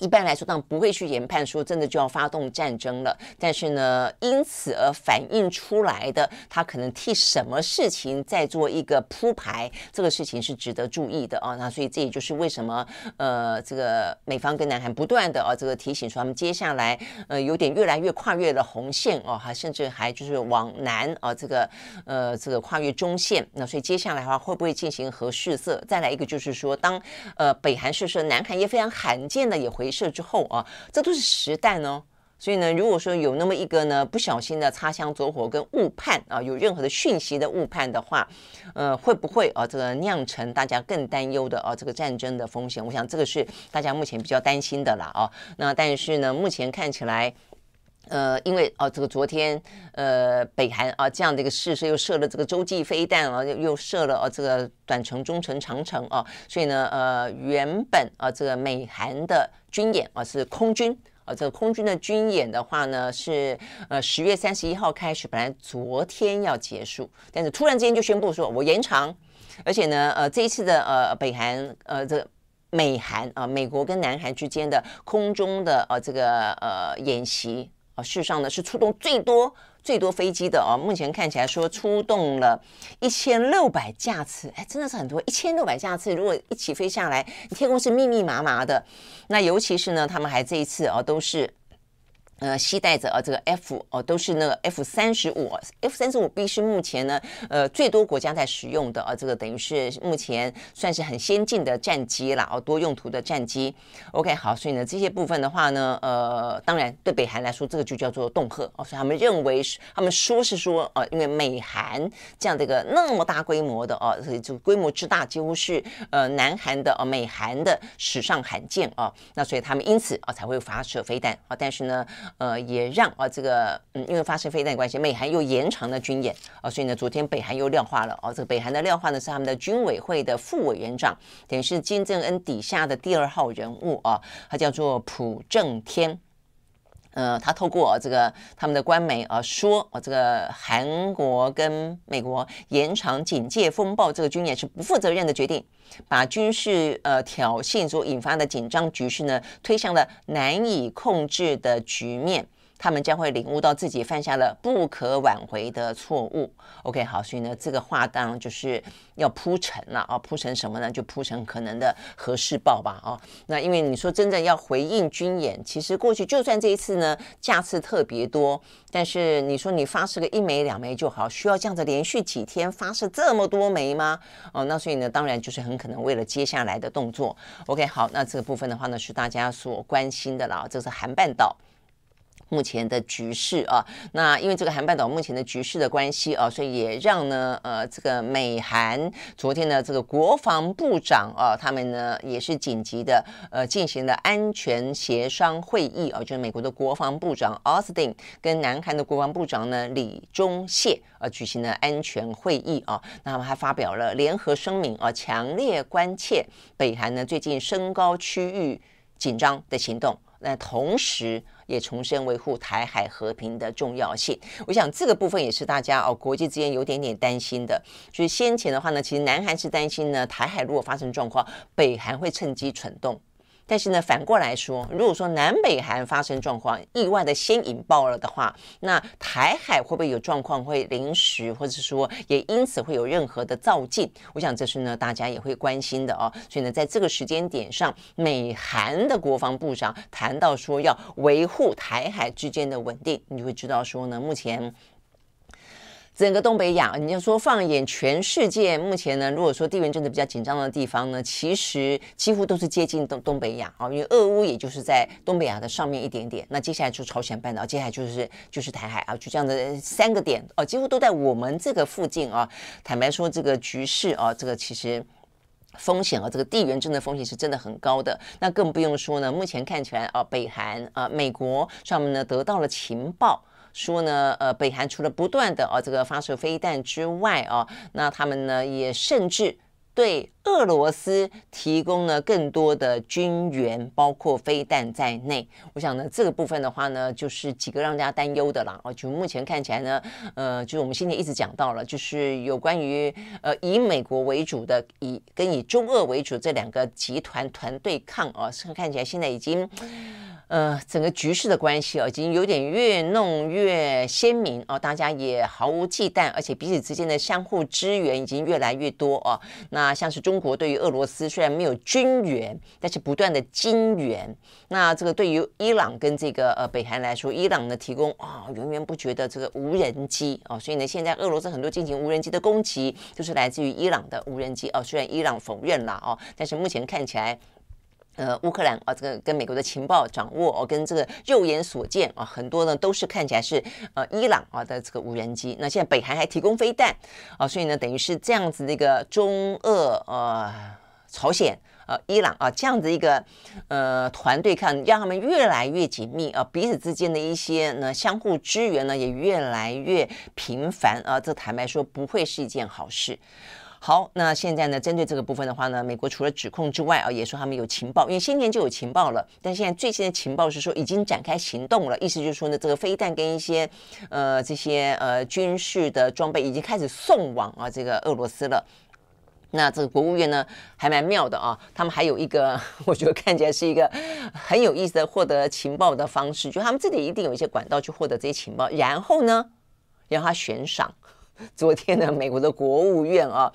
一般来说，当然不会去研判说真的就要发动战争了。但是呢，因此而反映出来的，他可能替什么事情在做一个铺排，这个事情是值得注意的啊。那所以这也就是为什么呃，这个美方跟南韩不断的啊，这个提醒说他们接下来呃有点越来越跨越了红线哦，还甚至还就是往南啊，这个呃这个跨越中线。那所以接下来的话，会不会进行核试射？再来一个就是说，当呃北韩试射，南韩也非常罕见的也会。回射之后啊，这都是实弹哦，所以呢，如果说有那么一个呢不小心的擦枪走火跟误判啊，有任何的讯息的误判的话，呃，会不会啊这个酿成大家更担忧的啊这个战争的风险？我想这个是大家目前比较担心的啦啊。那但是呢，目前看起来，呃，因为哦这个昨天呃北韩啊这样的一个试射又射了这个洲际飞弹啊，又射了哦这个短程、中程、长程啊，所以呢呃原本啊这个美韩的。军演啊，是空军啊，这个空军的军演的话呢，是呃十月三十一号开始，本来昨天要结束，但是突然之间就宣布说我延长，而且呢，呃这一次的呃北韩呃这个、美韩啊美国跟南韩之间的空中的呃这个呃演习啊，事实上呢是出动最多。最多飞机的哦，目前看起来说出动了，一千六百架次，哎，真的是很多，一千六百架次，如果一起飞下来，天空是密密麻麻的。那尤其是呢，他们还这一次哦，都是。呃，携带着呃这个 F 哦，都是那个 F 三十五，F 三十五 B 是目前呢，呃，最多国家在使用的呃，这个等于是目前算是很先进的战机啦，哦，多用途的战机。OK，好，所以呢，这些部分的话呢，呃，当然对北韩来说，这个就叫做恫吓，所以他们认为，他们说是说，呃，因为美韩这样的一个那么大规模的哦，所以就规模之大，几乎是呃南韩的哦，美韩的史上罕见哦，那所以他们因此啊才会发射飞弹啊，但是呢。呃，也让啊这个，嗯，因为发生非但关系，美韩又延长了军演啊，所以呢，昨天北韩又亮化了啊，这个北韩的亮化呢是他们的军委会的副委员长，等于是金正恩底下的第二号人物啊，他叫做朴正天。呃，他透过这个他们的官媒啊，说啊这个韩国跟美国延长警戒风暴这个军演是不负责任的决定，把军事呃挑衅所引发的紧张局势呢，推向了难以控制的局面。他们将会领悟到自己犯下了不可挽回的错误。OK，好，所以呢，这个话当然就是要铺陈了啊，铺成什么呢？就铺成可能的和事爆吧啊。那因为你说真的要回应军演，其实过去就算这一次呢，架次特别多，但是你说你发射个一枚两枚就好，需要这样子连续几天发射这么多枚吗？哦，那所以呢，当然就是很可能为了接下来的动作。OK，好，那这个部分的话呢，是大家所关心的啦，这是韩半岛。目前的局势啊，那因为这个韩半岛目前的局势的关系啊，所以也让呢呃这个美韩昨天呢这个国防部长啊，他们呢也是紧急的呃进行了安全协商会议啊，就是美国的国防部长奥斯汀跟南韩的国防部长呢李钟燮啊举行了安全会议啊，那他们还发表了联合声明啊，强烈关切北韩呢最近升高区域紧张的行动。那同时，也重申维护台海和平的重要性。我想这个部分也是大家哦，国际之间有点点担心的。就是先前的话呢，其实南韩是担心呢，台海如果发生状况，北韩会趁机蠢动。但是呢，反过来说，如果说南北韩发生状况，意外的先引爆了的话，那台海会不会有状况，会临时或者说也因此会有任何的造进？我想这是呢大家也会关心的哦。所以呢，在这个时间点上，美韩的国防部长谈到说要维护台海之间的稳定，你会知道说呢目前。整个东北亚，你要说放眼全世界，目前呢，如果说地缘政治比较紧张的地方呢，其实几乎都是接近东东北亚啊，因为俄乌也就是在东北亚的上面一点点，那接下来就朝鲜半岛，接下来就是就是台海啊，就这样的三个点哦，几乎都在我们这个附近啊。坦白说，这个局势啊，这个其实风险啊，这个地缘政治风险是真的很高的。那更不用说呢，目前看起来啊，北韩啊，美国上面呢得到了情报。说呢，呃，北韩除了不断的哦这个发射飞弹之外哦，那他们呢也甚至对俄罗斯提供了更多的军援，包括飞弹在内。我想呢，这个部分的话呢，就是几个让大家担忧的了哦，就目前看起来呢，呃，就是我们现在一直讲到了，就是有关于呃以美国为主的，以跟以中俄为主这两个集团团对抗啊，看看起来现在已经。呃，整个局势的关系哦，已经有点越弄越鲜明哦。大家也毫无忌惮，而且彼此之间的相互支援已经越来越多哦。那像是中国对于俄罗斯虽然没有军援，但是不断的金援。那这个对于伊朗跟这个呃北韩来说，伊朗呢提供啊源源不绝的这个无人机哦。所以呢，现在俄罗斯很多进行无人机的攻击，就是来自于伊朗的无人机哦。虽然伊朗否认了哦，但是目前看起来。呃，乌克兰啊，这个跟美国的情报掌握哦，跟这个肉眼所见啊，很多呢都是看起来是呃伊朗啊的这个无人机。那现在北韩还提供飞弹啊，所以呢，等于是这样子的一个中俄呃朝鲜呃伊朗啊这样子一个呃团队，看让他们越来越紧密啊，彼此之间的一些呢相互支援呢也越来越频繁啊，这坦白说不会是一件好事。好，那现在呢？针对这个部分的话呢，美国除了指控之外啊，也说他们有情报，因为先前就有情报了。但现在最新的情报是说已经展开行动了，意思就是说呢，这个飞弹跟一些呃这些呃军事的装备已经开始送往啊这个俄罗斯了。那这个国务院呢还蛮妙的啊，他们还有一个 我觉得看起来是一个很有意思的获得情报的方式，就他们这里一定有一些管道去获得这些情报，然后呢让他悬赏。昨天呢，美国的国务院啊，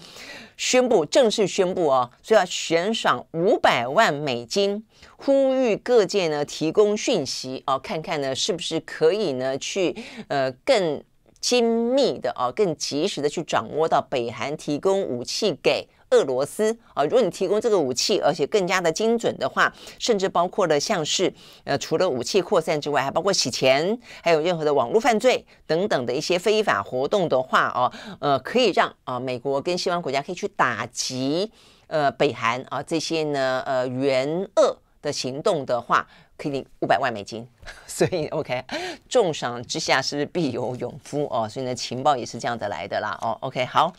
宣布正式宣布啊，说要悬赏五百万美金，呼吁各界呢提供讯息啊，看看呢是不是可以呢去呃更精密的啊更及时的去掌握到北韩提供武器给。俄罗斯啊，如果你提供这个武器，而且更加的精准的话，甚至包括了像是呃除了武器扩散之外，还包括洗钱，还有任何的网络犯罪等等的一些非法活动的话哦，呃可以让啊美国跟西方国家可以去打击呃北韩啊这些呢呃援鄂的行动的话，可以领五百万美金，所以 OK 重赏之下是必有勇夫哦，所以呢，情报也是这样子来的啦哦 OK 好。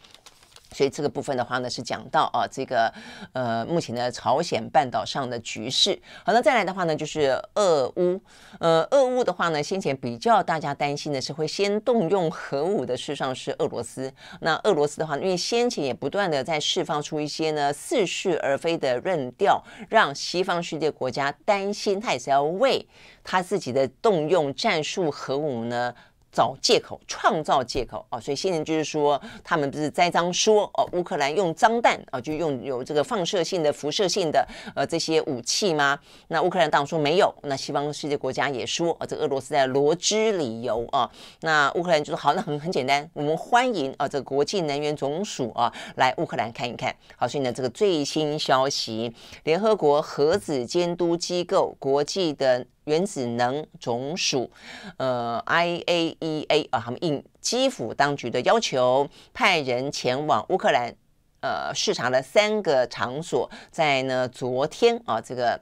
所以这个部分的话呢，是讲到啊，这个呃，目前的朝鲜半岛上的局势。好，那再来的话呢，就是俄乌，呃，俄乌的话呢，先前比较大家担心的是会先动用核武的，事实上是俄罗斯。那俄罗斯的话，因为先前也不断的在释放出一些呢似是而非的论调，让西方世界国家担心，他也是要为他自己的动用战术核武呢。找借口，创造借口啊！所以现在就是说，他们不是栽赃说哦，乌克兰用脏弹啊，就用有这个放射性的、辐射性的呃这些武器吗？那乌克兰当然说没有，那西方世界国家也说啊，这俄罗斯在罗织理由啊。那乌克兰就说好，那很很简单，我们欢迎啊，这国际能源总署啊来乌克兰看一看。好，所以呢，这个最新消息，联合国核子监督机构国际的。原子能总署，呃，IAEA 啊，他们应基辅当局的要求，派人前往乌克兰，呃，视察了三个场所，在呢昨天啊，这个。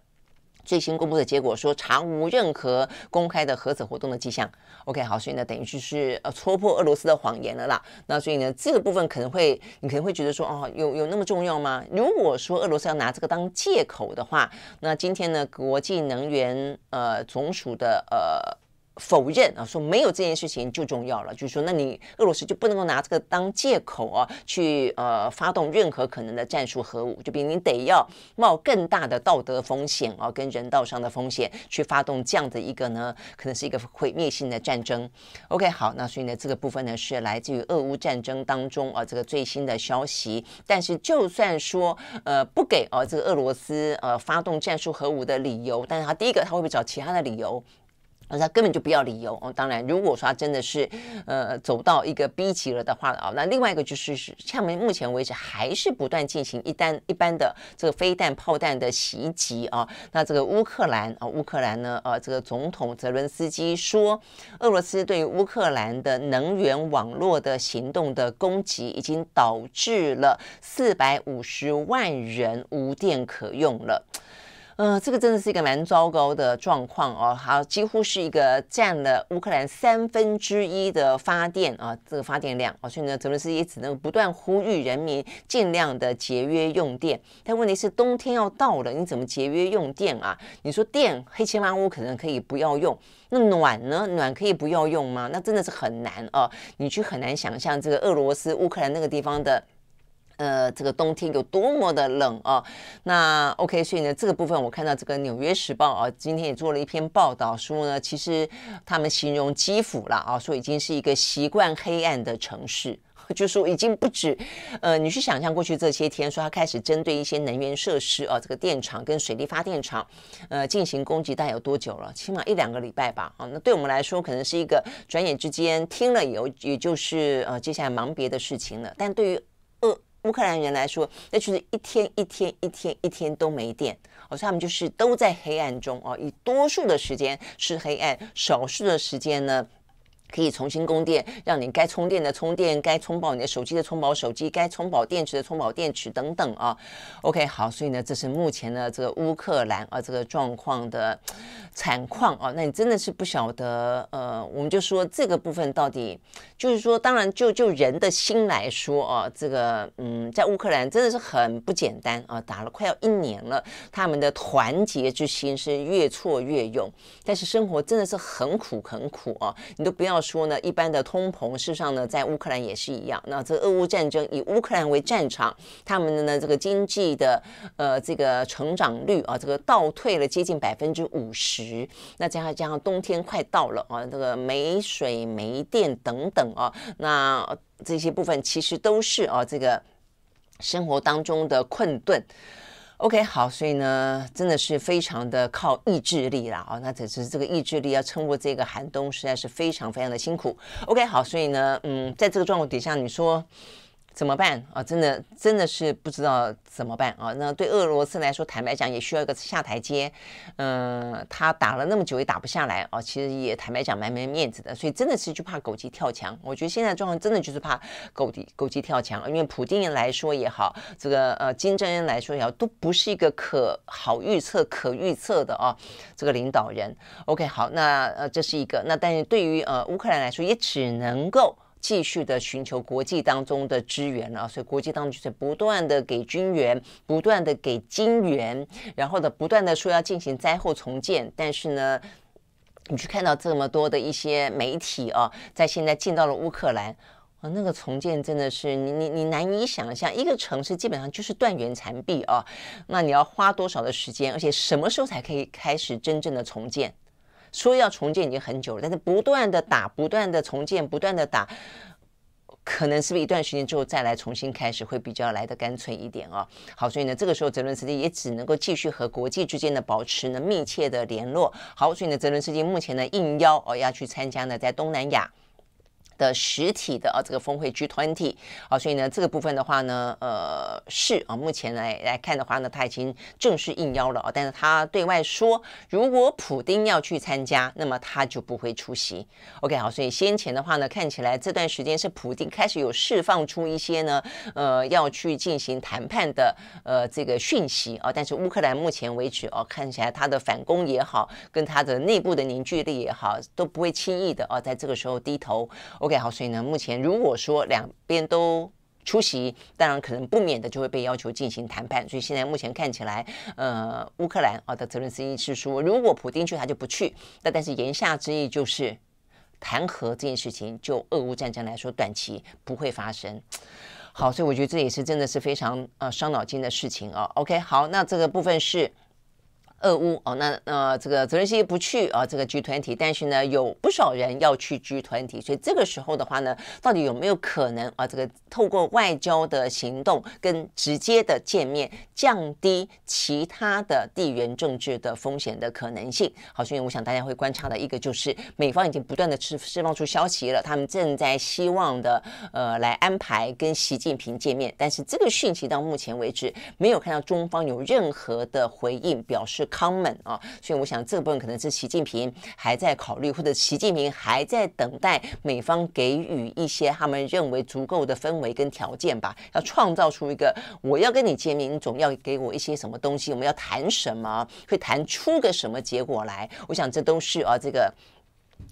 最新公布的结果说，查无任何公开的核子活动的迹象。OK，好，所以呢，等于就是呃戳破俄罗斯的谎言了啦。那所以呢，这个部分可能会，你可能会觉得说，哦，有有那么重要吗？如果说俄罗斯要拿这个当借口的话，那今天呢，国际能源呃总署的呃。否认啊，说没有这件事情就重要了，就是说，那你俄罗斯就不能够拿这个当借口啊，去呃发动任何可能的战术核武，就比你得要冒更大的道德风险啊，跟人道上的风险，去发动这样的一个呢，可能是一个毁灭性的战争。OK，好，那所以呢，这个部分呢是来自于俄乌战争当中啊这个最新的消息，但是就算说呃不给啊这个俄罗斯呃发动战术核武的理由，但是他第一个他会不会找其他的理由？那他根本就不要理由哦。当然，如果说他真的是呃走到一个逼急了的话啊，那另外一个就是，下面目前为止还是不断进行一单一般的这个飞弹炮弹的袭击啊。那这个乌克兰啊，乌克兰呢，呃，这个总统泽伦斯基说，俄罗斯对乌克兰的能源网络的行动的攻击已经导致了四百五十万人无电可用了。嗯，这个真的是一个蛮糟糕的状况哦。好，几乎是一个占了乌克兰三分之一的发电啊，这个发电量啊，所以呢，俄罗斯也只能不断呼吁人民尽量的节约用电。但问题是冬天要到了，你怎么节约用电啊？你说电黑漆拉乌可能可以不要用，那暖呢？暖可以不要用吗？那真的是很难啊。你去很难想象这个俄罗斯乌克兰那个地方的。呃，这个冬天有多么的冷啊？那 OK，所以呢，这个部分我看到这个《纽约时报》啊，今天也做了一篇报道，说呢，其实他们形容基辅了啊，说已经是一个习惯黑暗的城市，就说已经不止呃，你去想象过去这些天，说他开始针对一些能源设施啊，这个电厂跟水利发电厂呃进行攻击，大概有多久了？起码一两个礼拜吧。啊，那对我们来说，可能是一个转眼之间听了以后，也就是呃，接下来忙别的事情了。但对于乌克兰人来说，那就是一天一天一天一天都没电哦，他们就是都在黑暗中哦，以多数的时间是黑暗，少数的时间呢？可以重新供电，让你该充电的充电，该充饱你的手机的充饱手机，该充饱电池的充饱电池等等啊。OK，好，所以呢，这是目前的这个乌克兰啊这个状况的惨况啊。那你真的是不晓得呃，我们就说这个部分到底就是说，当然就就人的心来说啊，这个嗯，在乌克兰真的是很不简单啊，打了快要一年了，他们的团结之心是越挫越勇，但是生活真的是很苦很苦啊，你都不要。说呢，一般的通膨，事实上呢，在乌克兰也是一样。那这俄乌战争以乌克兰为战场，他们的呢这个经济的呃这个成长率啊，这个倒退了接近百分之五十。那加上加上冬天快到了啊，这个没水没电等等啊，那这些部分其实都是啊这个生活当中的困顿。OK，好，所以呢，真的是非常的靠意志力了啊！那只是这个意志力要撑过这个寒冬，实在是非常非常的辛苦。OK，好，所以呢，嗯，在这个状况底下，你说。怎么办啊？真的，真的是不知道怎么办啊！那对俄罗斯来说，坦白讲，也需要一个下台阶。嗯，他打了那么久也打不下来啊，其实也坦白讲蛮没面子的。所以真的是就怕狗急跳墙。我觉得现在状况真的就是怕狗急狗急跳墙，因为普京来说也好，这个呃金正恩来说也好，都不是一个可好预测、可预测的啊。这个领导人，OK，好，那呃这是一个。那但是对于呃乌克兰来说，也只能够。继续的寻求国际当中的支援啊，所以国际当中就是不断的给军援，不断的给金援，然后呢，不断的说要进行灾后重建。但是呢，你去看到这么多的一些媒体啊，在现在进到了乌克兰，啊，那个重建真的是你你你难以想象，一个城市基本上就是断垣残壁啊，那你要花多少的时间，而且什么时候才可以开始真正的重建？说要重建已经很久了，但是不断的打，不断的重建，不断的打，可能是不是一段时间之后再来重新开始会比较来的干脆一点哦。好，所以呢，这个时候泽伦斯基也只能够继续和国际之间的保持呢密切的联络。好，所以呢，泽伦斯基目前呢应邀哦要去参加呢在东南亚。的实体的啊，这个峰会 G twenty 啊，所以呢，这个部分的话呢，呃，是啊，目前来来看的话呢，他已经正式应邀了啊，但是他对外说，如果普丁要去参加，那么他就不会出席。OK，好，所以先前的话呢，看起来这段时间是普丁开始有释放出一些呢，呃，要去进行谈判的呃这个讯息啊，但是乌克兰目前为止啊，看起来他的反攻也好，跟他的内部的凝聚力也好，都不会轻易的啊，在这个时候低头。OK，好，所以呢，目前如果说两边都出席，当然可能不免的就会被要求进行谈判。所以现在目前看起来，呃，乌克兰啊的责任之一是说，如果普京去，他就不去。那但是言下之意就是，谈和这件事情，就俄乌战争来说，短期不会发生。好，所以我觉得这也是真的是非常呃伤脑筋的事情啊。OK，好，那这个部分是。俄乌哦，那那这个泽连斯基不去啊，这个 G 团体，但是呢，有不少人要去 G 团体，所以这个时候的话呢，到底有没有可能啊？这个透过外交的行动跟直接的见面，降低其他的地缘政治的风险的可能性？好，所以我想大家会观察的一个就是，美方已经不断的释释放出消息了，他们正在希望的呃来安排跟习近平见面，但是这个讯息到目前为止没有看到中方有任何的回应，表示。common 啊，所以我想这部分可能是习近平还在考虑，或者习近平还在等待美方给予一些他们认为足够的氛围跟条件吧，要创造出一个我要跟你见面，你总要给我一些什么东西，我们要谈什么，会谈出个什么结果来？我想这都是啊，这个。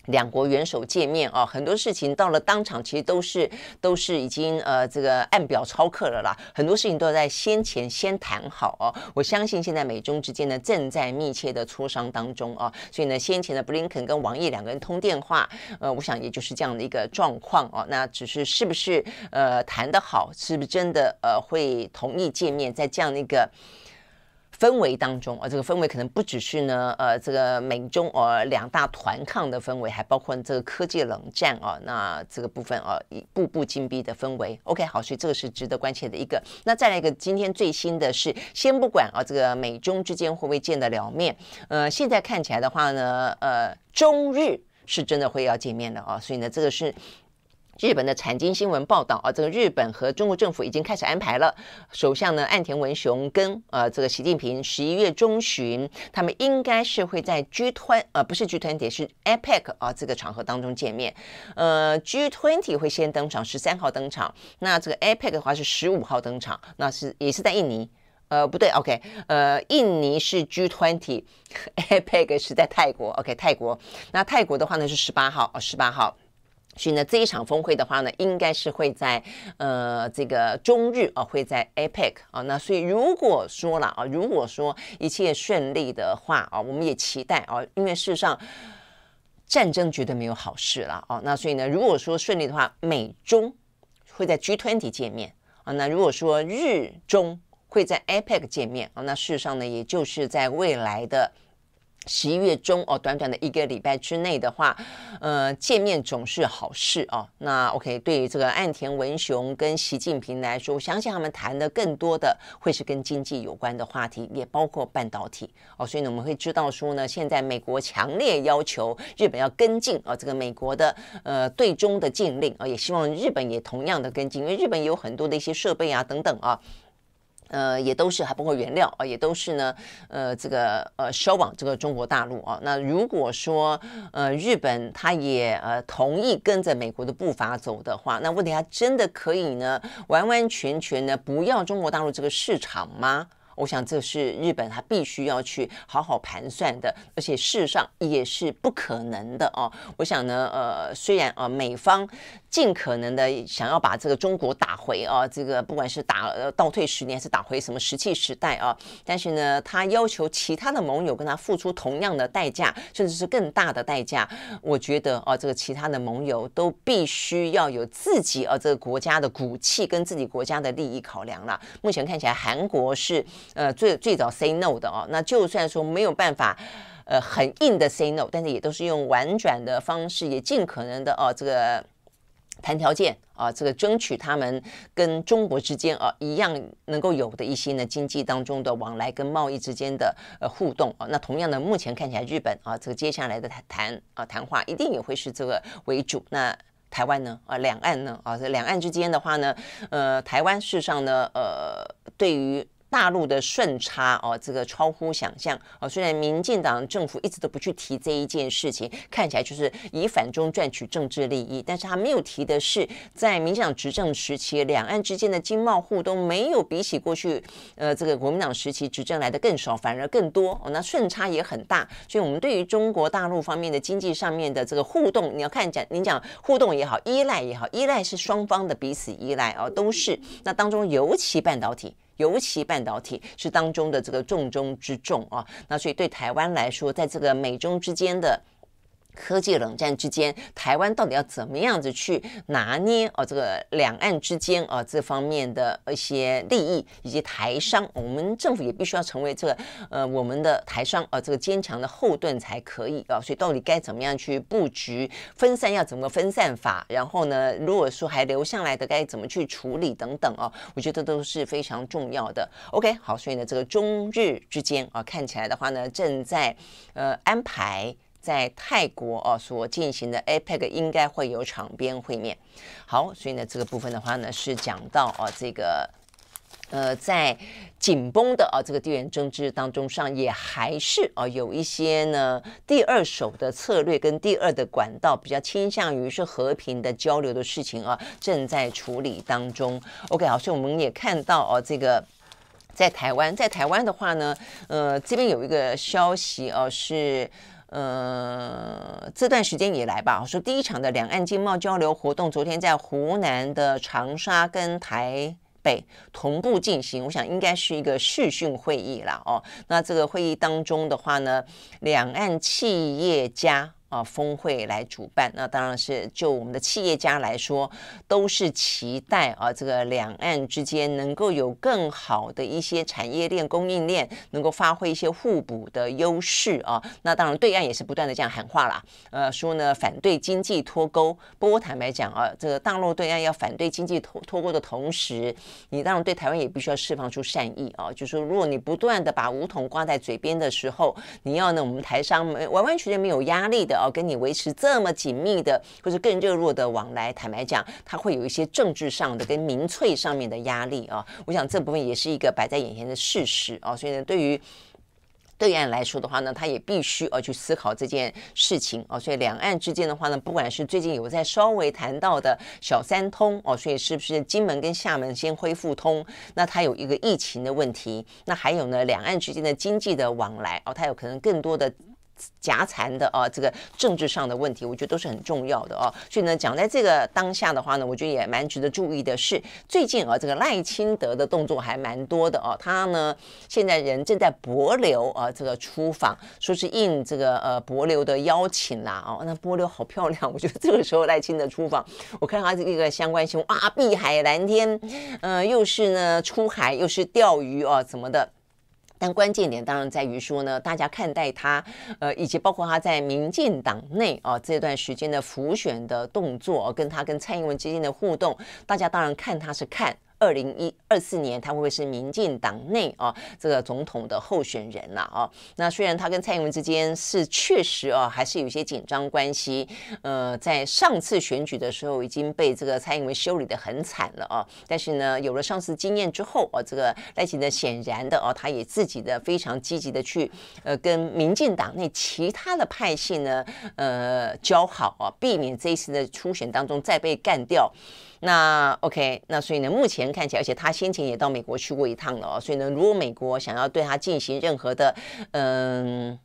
两国元首见面啊，很多事情到了当场，其实都是都是已经呃这个按表操课了啦。很多事情都在先前先谈好哦。我相信现在美中之间呢正在密切的磋商当中啊，所以呢先前的布林肯跟王毅两个人通电话，呃，我想也就是这样的一个状况哦。那只是是不是呃谈得好，是不是真的呃会同意见面，在这样的一个。氛围当中啊，这个氛围可能不只是呢，呃，这个美中呃两大团抗的氛围，还包括这个科技冷战啊，那这个部分啊，一步步紧逼的氛围。OK，好，所以这个是值得关切的一个。那再来一个，今天最新的是，先不管啊，这个美中之间会不会见得了面？呃，现在看起来的话呢，呃，中日是真的会要见面的啊，所以呢，这个是。日本的产经新闻报道啊，这个日本和中国政府已经开始安排了。首相呢，岸田文雄跟呃这个习近平，十一月中旬他们应该是会在 g 2呃不是 G20，是 APEC 啊这个场合当中见面。呃 g twenty 会先登场，十三号登场。那这个 APEC 的话是十五号登场，那是也是在印尼。呃，不对，OK，呃，印尼是 G20，APEC 是在泰国。OK，泰国。那泰国的话呢是十八号，哦，十八号。所以呢，这一场峰会的话呢，应该是会在呃这个中日啊，会在 APEC 啊。那所以如果说了啊，如果说一切顺利的话啊，我们也期待啊，因为事实上战争绝对没有好事了啊。那所以呢，如果说顺利的话，美中会在 G20 见面啊。那如果说日中会在 APEC 见面啊，那事实上呢，也就是在未来的。十一月中哦，短短的一个礼拜之内的话，呃，见面总是好事哦。那 OK，对于这个岸田文雄跟习近平来说，我相信他们谈的更多的会是跟经济有关的话题，也包括半导体哦。所以呢，我们会知道说呢，现在美国强烈要求日本要跟进啊，这个美国的呃对中的禁令啊，也希望日本也同样的跟进，因为日本有很多的一些设备啊等等啊。呃，也都是还包括原料啊，也都是呢，呃，这个呃，销往这个中国大陆啊。那如果说呃，日本他也呃同意跟着美国的步伐走的话，那问题它真的可以呢，完完全全的不要中国大陆这个市场吗？我想这是日本他必须要去好好盘算的，而且事实上也是不可能的哦。我想呢，呃，虽然啊美方尽可能的想要把这个中国打回啊，这个不管是打倒退十年还是打回什么石器时代啊，但是呢，他要求其他的盟友跟他付出同样的代价，甚至是更大的代价。我觉得啊，这个其他的盟友都必须要有自己啊这个国家的骨气跟自己国家的利益考量了。目前看起来，韩国是。呃，最最早 say no 的哦，那就算说没有办法，呃，很硬的 say no，但是也都是用婉转的方式，也尽可能的哦，这个谈条件啊，这个争取他们跟中国之间啊一样能够有的一些呢经济当中的往来跟贸易之间的呃互动啊。那同样的，目前看起来日本啊，这个接下来的谈啊谈话一定也会是这个为主。那台湾呢？啊，两岸呢？啊，两岸之间的话呢，呃，台湾事实上呢，呃，对于大陆的顺差哦，这个超乎想象哦。虽然民进党政府一直都不去提这一件事情，看起来就是以反中赚取政治利益，但是他没有提的是，在民进党执政时期，两岸之间的经贸互动没有比起过去，呃，这个国民党时期执政来的更少，反而更多哦。那顺差也很大，所以我们对于中国大陆方面的经济上面的这个互动，你要看讲，您讲互动也好，依赖也好，依赖是双方的彼此依赖哦，都是那当中尤其半导体。尤其半导体是当中的这个重中之重啊，那所以对台湾来说，在这个美中之间的。科技冷战之间，台湾到底要怎么样子去拿捏？哦，这个两岸之间啊，这方面的一些利益以及台商，我们政府也必须要成为这个呃我们的台商啊，这个坚强的后盾才可以啊。所以到底该怎么样去布局分散？要怎么分散法？然后呢，如果说还留下来的，该怎么去处理等等啊？我觉得都是非常重要的。OK，好，所以呢，这个中日之间啊，看起来的话呢，正在呃安排。在泰国哦，所进行的 APEC 应该会有场边会面。好，所以呢，这个部分的话呢，是讲到哦，这个呃，在紧绷的啊这个地缘政治当中上，也还是啊有一些呢第二手的策略跟第二的管道，比较倾向于是和平的交流的事情啊，正在处理当中。OK，好，所以我们也看到哦，这个在台湾，在台湾的话呢，呃，这边有一个消息哦是。呃，这段时间以来吧，说第一场的两岸经贸交流活动，昨天在湖南的长沙跟台北同步进行，我想应该是一个视讯会议了哦。那这个会议当中的话呢，两岸企业家。啊，峰会来主办，那当然是就我们的企业家来说，都是期待啊，这个两岸之间能够有更好的一些产业链、供应链，能够发挥一些互补的优势啊。那当然，对岸也是不断的这样喊话啦，呃，说呢反对经济脱钩。不过坦白讲啊，这个大陆对岸要反对经济脱脱钩的同时，你当然对台湾也必须要释放出善意啊，就是如果你不断的把五统挂在嘴边的时候，你要呢我们台商没完完全全没有压力的。哦，跟你维持这么紧密的，或者更热络的往来，坦白讲，他会有一些政治上的跟民粹上面的压力啊。我想这部分也是一个摆在眼前的事实啊。所以呢，对于对岸来说的话呢，他也必须呃去思考这件事情啊。所以两岸之间的话呢，不管是最近有在稍微谈到的小三通哦，所以是不是金门跟厦门先恢复通？那它有一个疫情的问题，那还有呢，两岸之间的经济的往来哦，它有可能更多的。夹缠的啊，这个政治上的问题，我觉得都是很重要的哦。所以呢，讲在这个当下的话呢，我觉得也蛮值得注意的是，最近啊，这个赖清德的动作还蛮多的哦。他呢，现在人正在博流啊，这个出访，说是应这个呃博流的邀请啦哦。那博流好漂亮，我觉得这个时候赖清德出访，我看他这个相关新闻啊，碧海蓝天，嗯，又是呢出海，又是钓鱼啊，怎么的。但关键点当然在于说呢，大家看待他，呃，以及包括他在民进党内啊这段时间的浮选的动作，跟他跟蔡英文之间的互动，大家当然看他是看。二零一二四年，他会不会是民进党内啊这个总统的候选人啦？哦，那虽然他跟蔡英文之间是确实哦，还是有些紧张关系。呃，在上次选举的时候，已经被这个蔡英文修理的很惨了啊。但是呢，有了上次经验之后，哦，这个赖清德显然的哦，他也自己的非常积极的去呃跟民进党内其他的派系呢呃交好啊，避免这一次的初选当中再被干掉。那 OK，那所以呢，目前看起来，而且他先前也到美国去过一趟了哦，所以呢，如果美国想要对他进行任何的嗯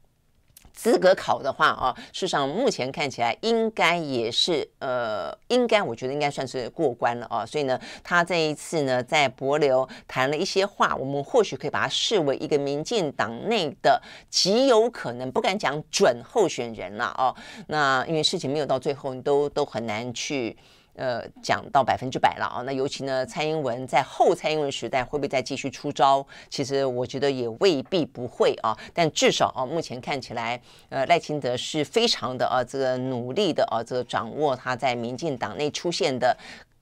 资格考的话哦，事实上目前看起来应该也是呃，应该我觉得应该算是过关了哦，所以呢，他这一次呢在博流谈了一些话，我们或许可以把它视为一个民进党内的极有可能不敢讲准候选人了哦，那因为事情没有到最后，你都都很难去。呃，讲到百分之百了啊，那尤其呢，蔡英文在后蔡英文时代会不会再继续出招？其实我觉得也未必不会啊，但至少啊，目前看起来，呃，赖清德是非常的啊，这个努力的啊，这个掌握他在民进党内出现的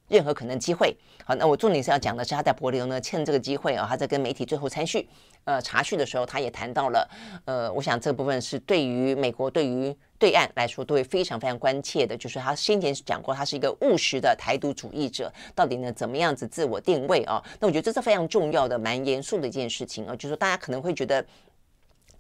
任何可能机会。好，那我重点是要讲的是他在柏林呢，趁这个机会啊，他在跟媒体最后参叙。呃，查询的时候，他也谈到了，呃，我想这部分是对于美国、对于对岸来说都会非常非常关切的，就是他先前讲过，他是一个务实的台独主义者，到底呢怎么样子自我定位啊？那我觉得这是非常重要的、蛮严肃的一件事情啊，就是大家可能会觉得。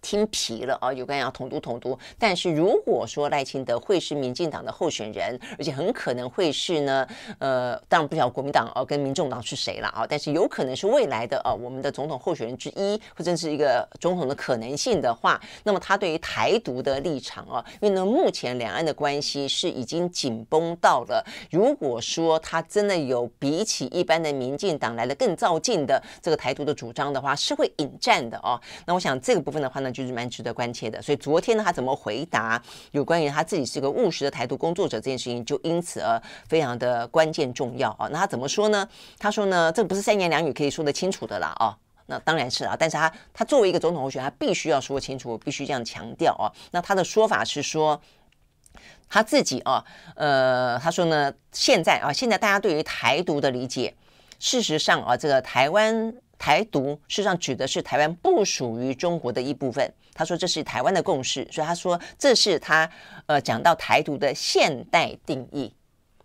听皮了啊，有关要统独统独。但是如果说赖清德会是民进党的候选人，而且很可能会是呢，呃，当然不晓得国民党哦跟民众党是谁了啊。但是有可能是未来的呃我们的总统候选人之一，或者是一个总统的可能性的话，那么他对于台独的立场啊，因为呢目前两岸的关系是已经紧绷到了，如果说他真的有比起一般的民进党来的更造进的这个台独的主张的话，是会引战的啊。那我想这个部分的话呢。就是蛮值得关切的，所以昨天呢，他怎么回答有关于他自己是个务实的台独工作者这件事情，就因此而非常的关键重要啊。那他怎么说呢？他说呢，这不是三言两语可以说得清楚的啦啊。那当然是啊，但是他他作为一个总统候选，他必须要说清楚，必须这样强调啊。那他的说法是说，他自己啊，呃，他说呢，现在啊，现在大家对于台独的理解，事实上啊，这个台湾。台独事实上指的是台湾不属于中国的一部分。他说这是台湾的共识，所以他说这是他呃讲到台独的现代定义。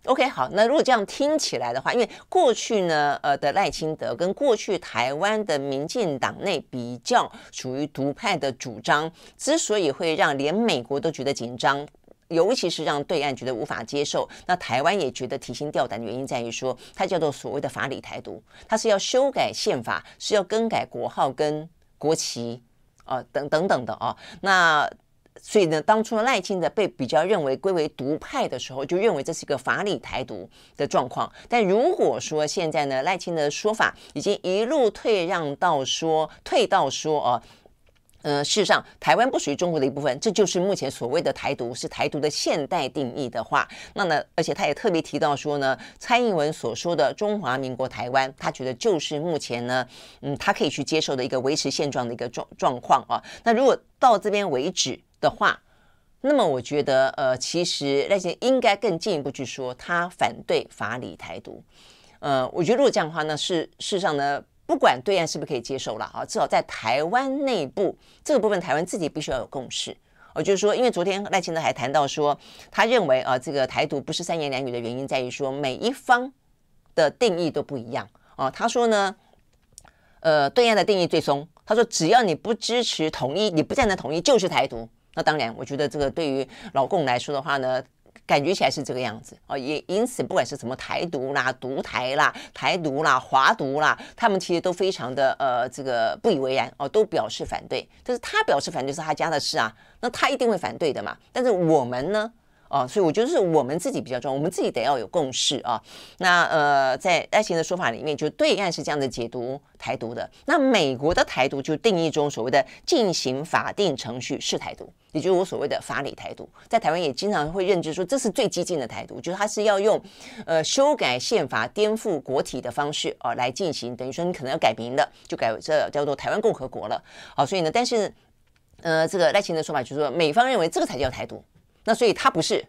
OK，好，那如果这样听起来的话，因为过去呢呃的赖清德跟过去台湾的民进党内比较属于独派的主张，之所以会让连美国都觉得紧张。尤其是让对岸觉得无法接受，那台湾也觉得提心吊胆的原因在于说，它叫做所谓的法理台独，它是要修改宪法，是要更改国号跟国旗，啊，等等等的啊。那所以呢，当初赖清德被比较认为归为独派的时候，就认为这是一个法理台独的状况。但如果说现在呢，赖清德的说法已经一路退让到说退到说啊。呃，事实上，台湾不属于中国的一部分，这就是目前所谓的台独，是台独的现代定义的话，那呢，而且他也特别提到说呢，蔡英文所说的中华民国台湾，他觉得就是目前呢，嗯，他可以去接受的一个维持现状的一个状状况啊。那如果到这边为止的话，那么我觉得，呃，其实那些应该更进一步去说，他反对法理台独，呃，我觉得如果这样的话，呢，是事实上呢。不管对岸是不是可以接受了啊，至少在台湾内部这个部分，台湾自己必须要有共识。哦，就是说，因为昨天赖清德还谈到说，他认为啊，这个台独不是三言两语的原因在于说，每一方的定义都不一样。啊。他说呢，呃，对岸的定义最松，他说只要你不支持统一，你不赞成统一就是台独。那当然，我觉得这个对于老共来说的话呢。感觉起来是这个样子哦，也因此，不管是什么台独啦、独台啦、台独啦、华独啦，他们其实都非常的呃，这个不以为然哦，都表示反对。但是他表示反对是他家的事啊，那他一定会反对的嘛。但是我们呢？啊，所以我觉得是我们自己比较重要，我们自己得要有共识啊。那呃，在赖情的说法里面，就对岸是这样的解读台独的。那美国的台独就定义中所谓的进行法定程序是台独，也就是我所谓的法理台独。在台湾也经常会认知说这是最激进的台独，就是它是要用呃修改宪法颠覆国体的方式啊来进行，等于说你可能要改名了，就改这叫做台湾共和国了。好，所以呢，但是呃，这个赖清的说法就是说，美方认为这个才叫台独。那所以他不是，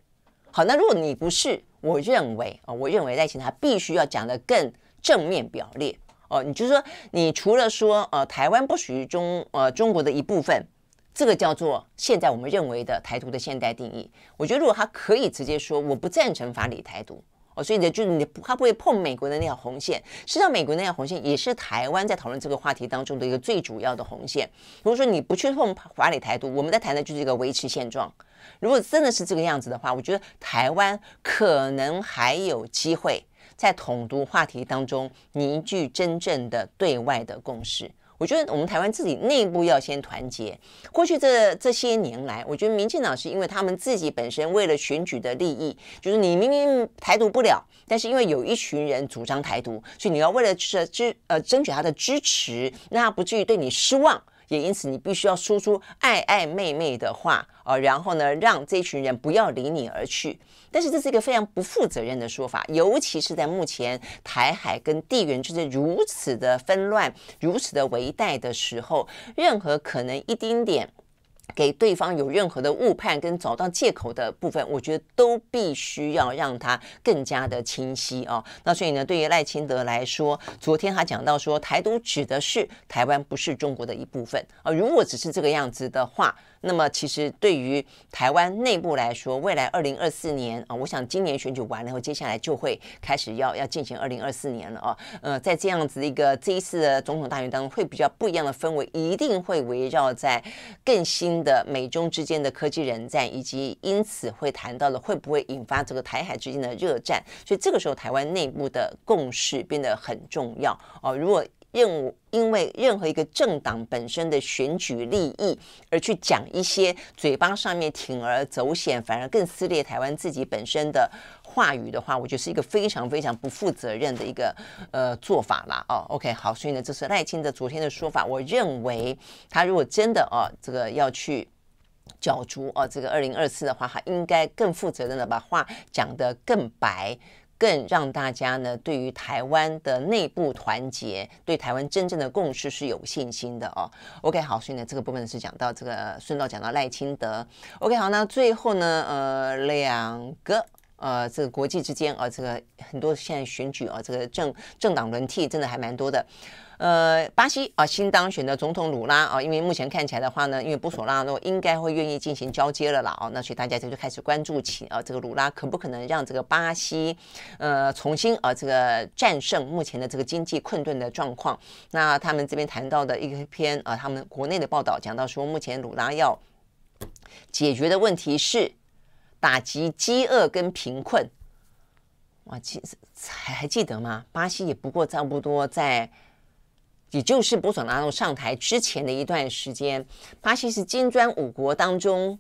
好，那如果你不是，我认为啊，我认为戴庆他必须要讲的更正面表列哦，你就是说你除了说呃台湾不属于中呃中国的一部分，这个叫做现在我们认为的台独的现代定义。我觉得如果他可以直接说我不赞成法理台独哦，所以呢就是你他不会碰美国的那条红线。实际上美国那条红线也是台湾在讨论这个话题当中的一个最主要的红线。如果说你不去碰法理台独，我们在谈的就是一个维持现状。如果真的是这个样子的话，我觉得台湾可能还有机会在统独话题当中凝聚真正的对外的共识。我觉得我们台湾自己内部要先团结。过去这这些年来，我觉得民进党是因为他们自己本身为了选举的利益，就是你明明台独不了，但是因为有一群人主张台独，所以你要为了支支呃争取他的支持，让他不至于对你失望，也因此你必须要说出爱爱妹妹的话。呃，然后呢，让这群人不要离你而去。但是这是一个非常不负责任的说法，尤其是在目前台海跟地缘之间如此的纷乱、如此的危殆的时候，任何可能一丁点给对方有任何的误判跟找到借口的部分，我觉得都必须要让它更加的清晰哦。那所以呢，对于赖清德来说，昨天他讲到说，台独指的是台湾不是中国的一部分啊。如果只是这个样子的话，那么，其实对于台湾内部来说，未来二零二四年啊，我想今年选举完，以后接下来就会开始要要进行二零二四年了啊。呃，在这样子的一个这一次的总统大选当中，会比较不一样的氛围，一定会围绕在更新的美中之间的科技人战，以及因此会谈到了会不会引发这个台海之间的热战。所以这个时候，台湾内部的共识变得很重要啊。如果任因为任何一个政党本身的选举利益而去讲一些嘴巴上面铤而走险，反而更撕裂台湾自己本身的话语的话，我觉得是一个非常非常不负责任的一个呃做法啦。哦，OK，好，所以呢，这是赖清德昨天的说法。我认为他如果真的哦，这个要去角逐哦，这个二零二四的话，还应该更负责任的把话讲得更白。更让大家呢，对于台湾的内部团结，对台湾真正的共识是有信心的哦。OK，好，所以呢，这个部分是讲到这个，顺道讲到赖清德。OK，好，那最后呢，呃，两个呃，这个国际之间啊，这个很多现在选举啊，这个政政党轮替真的还蛮多的。呃，巴西啊，新当选的总统鲁拉啊，因为目前看起来的话呢，因为布索拉诺应该会愿意进行交接了啦，哦，那所以大家这就开始关注起啊，这个鲁拉可不可能让这个巴西呃重新啊这个战胜目前的这个经济困顿的状况？那他们这边谈到的一篇啊，他们国内的报道讲到说，目前鲁拉要解决的问题是打击饥饿跟贫困。哇，记还还记得吗？巴西也不过差不多在。也就是博索纳诺上台之前的一段时间，巴西是金砖五国当中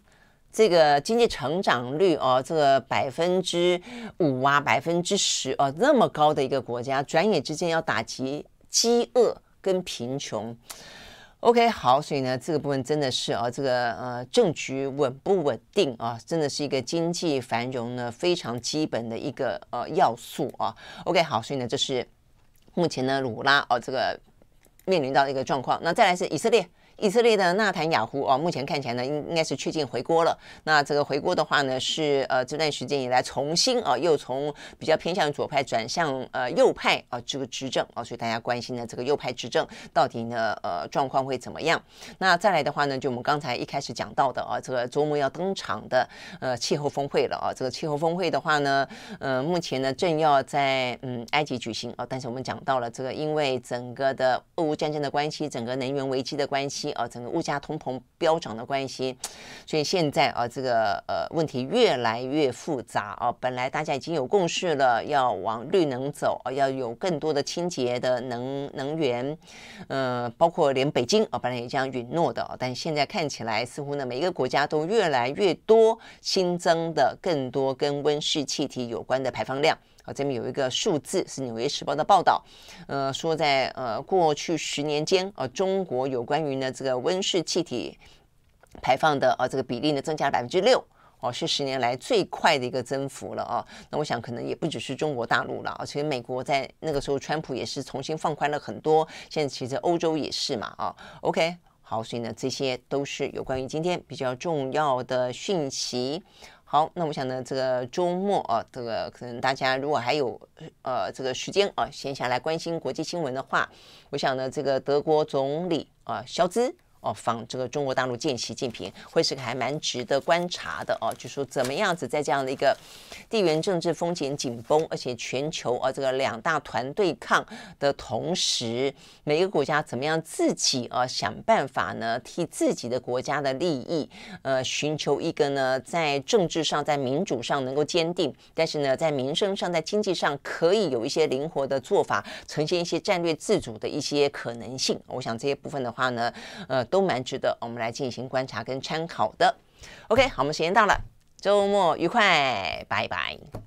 这个经济成长率哦，这个百分之五啊，百分之十哦，那么高的一个国家，转眼之间要打击饥饿跟贫穷。OK，好，所以呢，这个部分真的是哦，这个呃政局稳不稳定啊，真的是一个经济繁荣呢非常基本的一个呃要素啊。OK，好，所以呢，这是目前呢鲁拉哦这个。面临到一个状况，那再来是以色列。以色列的纳坦雅胡啊，目前看起来呢，应应该是确定回国了。那这个回国的话呢，是呃这段时间以来重新啊，又从比较偏向左派转向呃右派啊这个执政啊，所以大家关心呢这个右派执政到底呢呃状况会怎么样？那再来的话呢，就我们刚才一开始讲到的啊，这个周末要登场的呃气候峰会了啊，这个气候峰会的话呢，呃目前呢正要在嗯埃及举行啊，但是我们讲到了这个因为整个的俄乌战争的关系，整个能源危机的关系。啊，整个物价通膨飙涨的关系，所以现在啊，这个呃问题越来越复杂啊。本来大家已经有共识了，要往绿能走，要有更多的清洁的能能源，呃，包括连北京啊，本来也这样允诺的，但现在看起来似乎呢，每一个国家都越来越多新增的更多跟温室气体有关的排放量。啊，这边有一个数字是《纽约时报》的报道，呃，说在呃过去十年间，呃，中国有关于呢这个温室气体排放的呃这个比例呢增加了百分之六，哦，是十年来最快的一个增幅了啊。那我想可能也不只是中国大陆了，而且美国在那个时候，川普也是重新放宽了很多，现在其实欧洲也是嘛啊。OK，好，所以呢这些都是有关于今天比较重要的讯息。好，那我想呢，这个周末啊，这个可能大家如果还有呃这个时间啊，闲下来关心国际新闻的话，我想呢，这个德国总理啊，肖兹。哦，访这个中国大陆见习近平，会是个还蛮值得观察的哦。就说怎么样子在这样的一个地缘政治风险紧绷，而且全球哦这个两大团对抗的同时，每个国家怎么样自己哦想办法呢，替自己的国家的利益呃寻求一个呢在政治上在民主上能够坚定，但是呢在民生上在经济上可以有一些灵活的做法，呈现一些战略自主的一些可能性。我想这些部分的话呢，呃。都蛮值得我们来进行观察跟参考的。OK，好，我们时间到了，周末愉快，拜拜。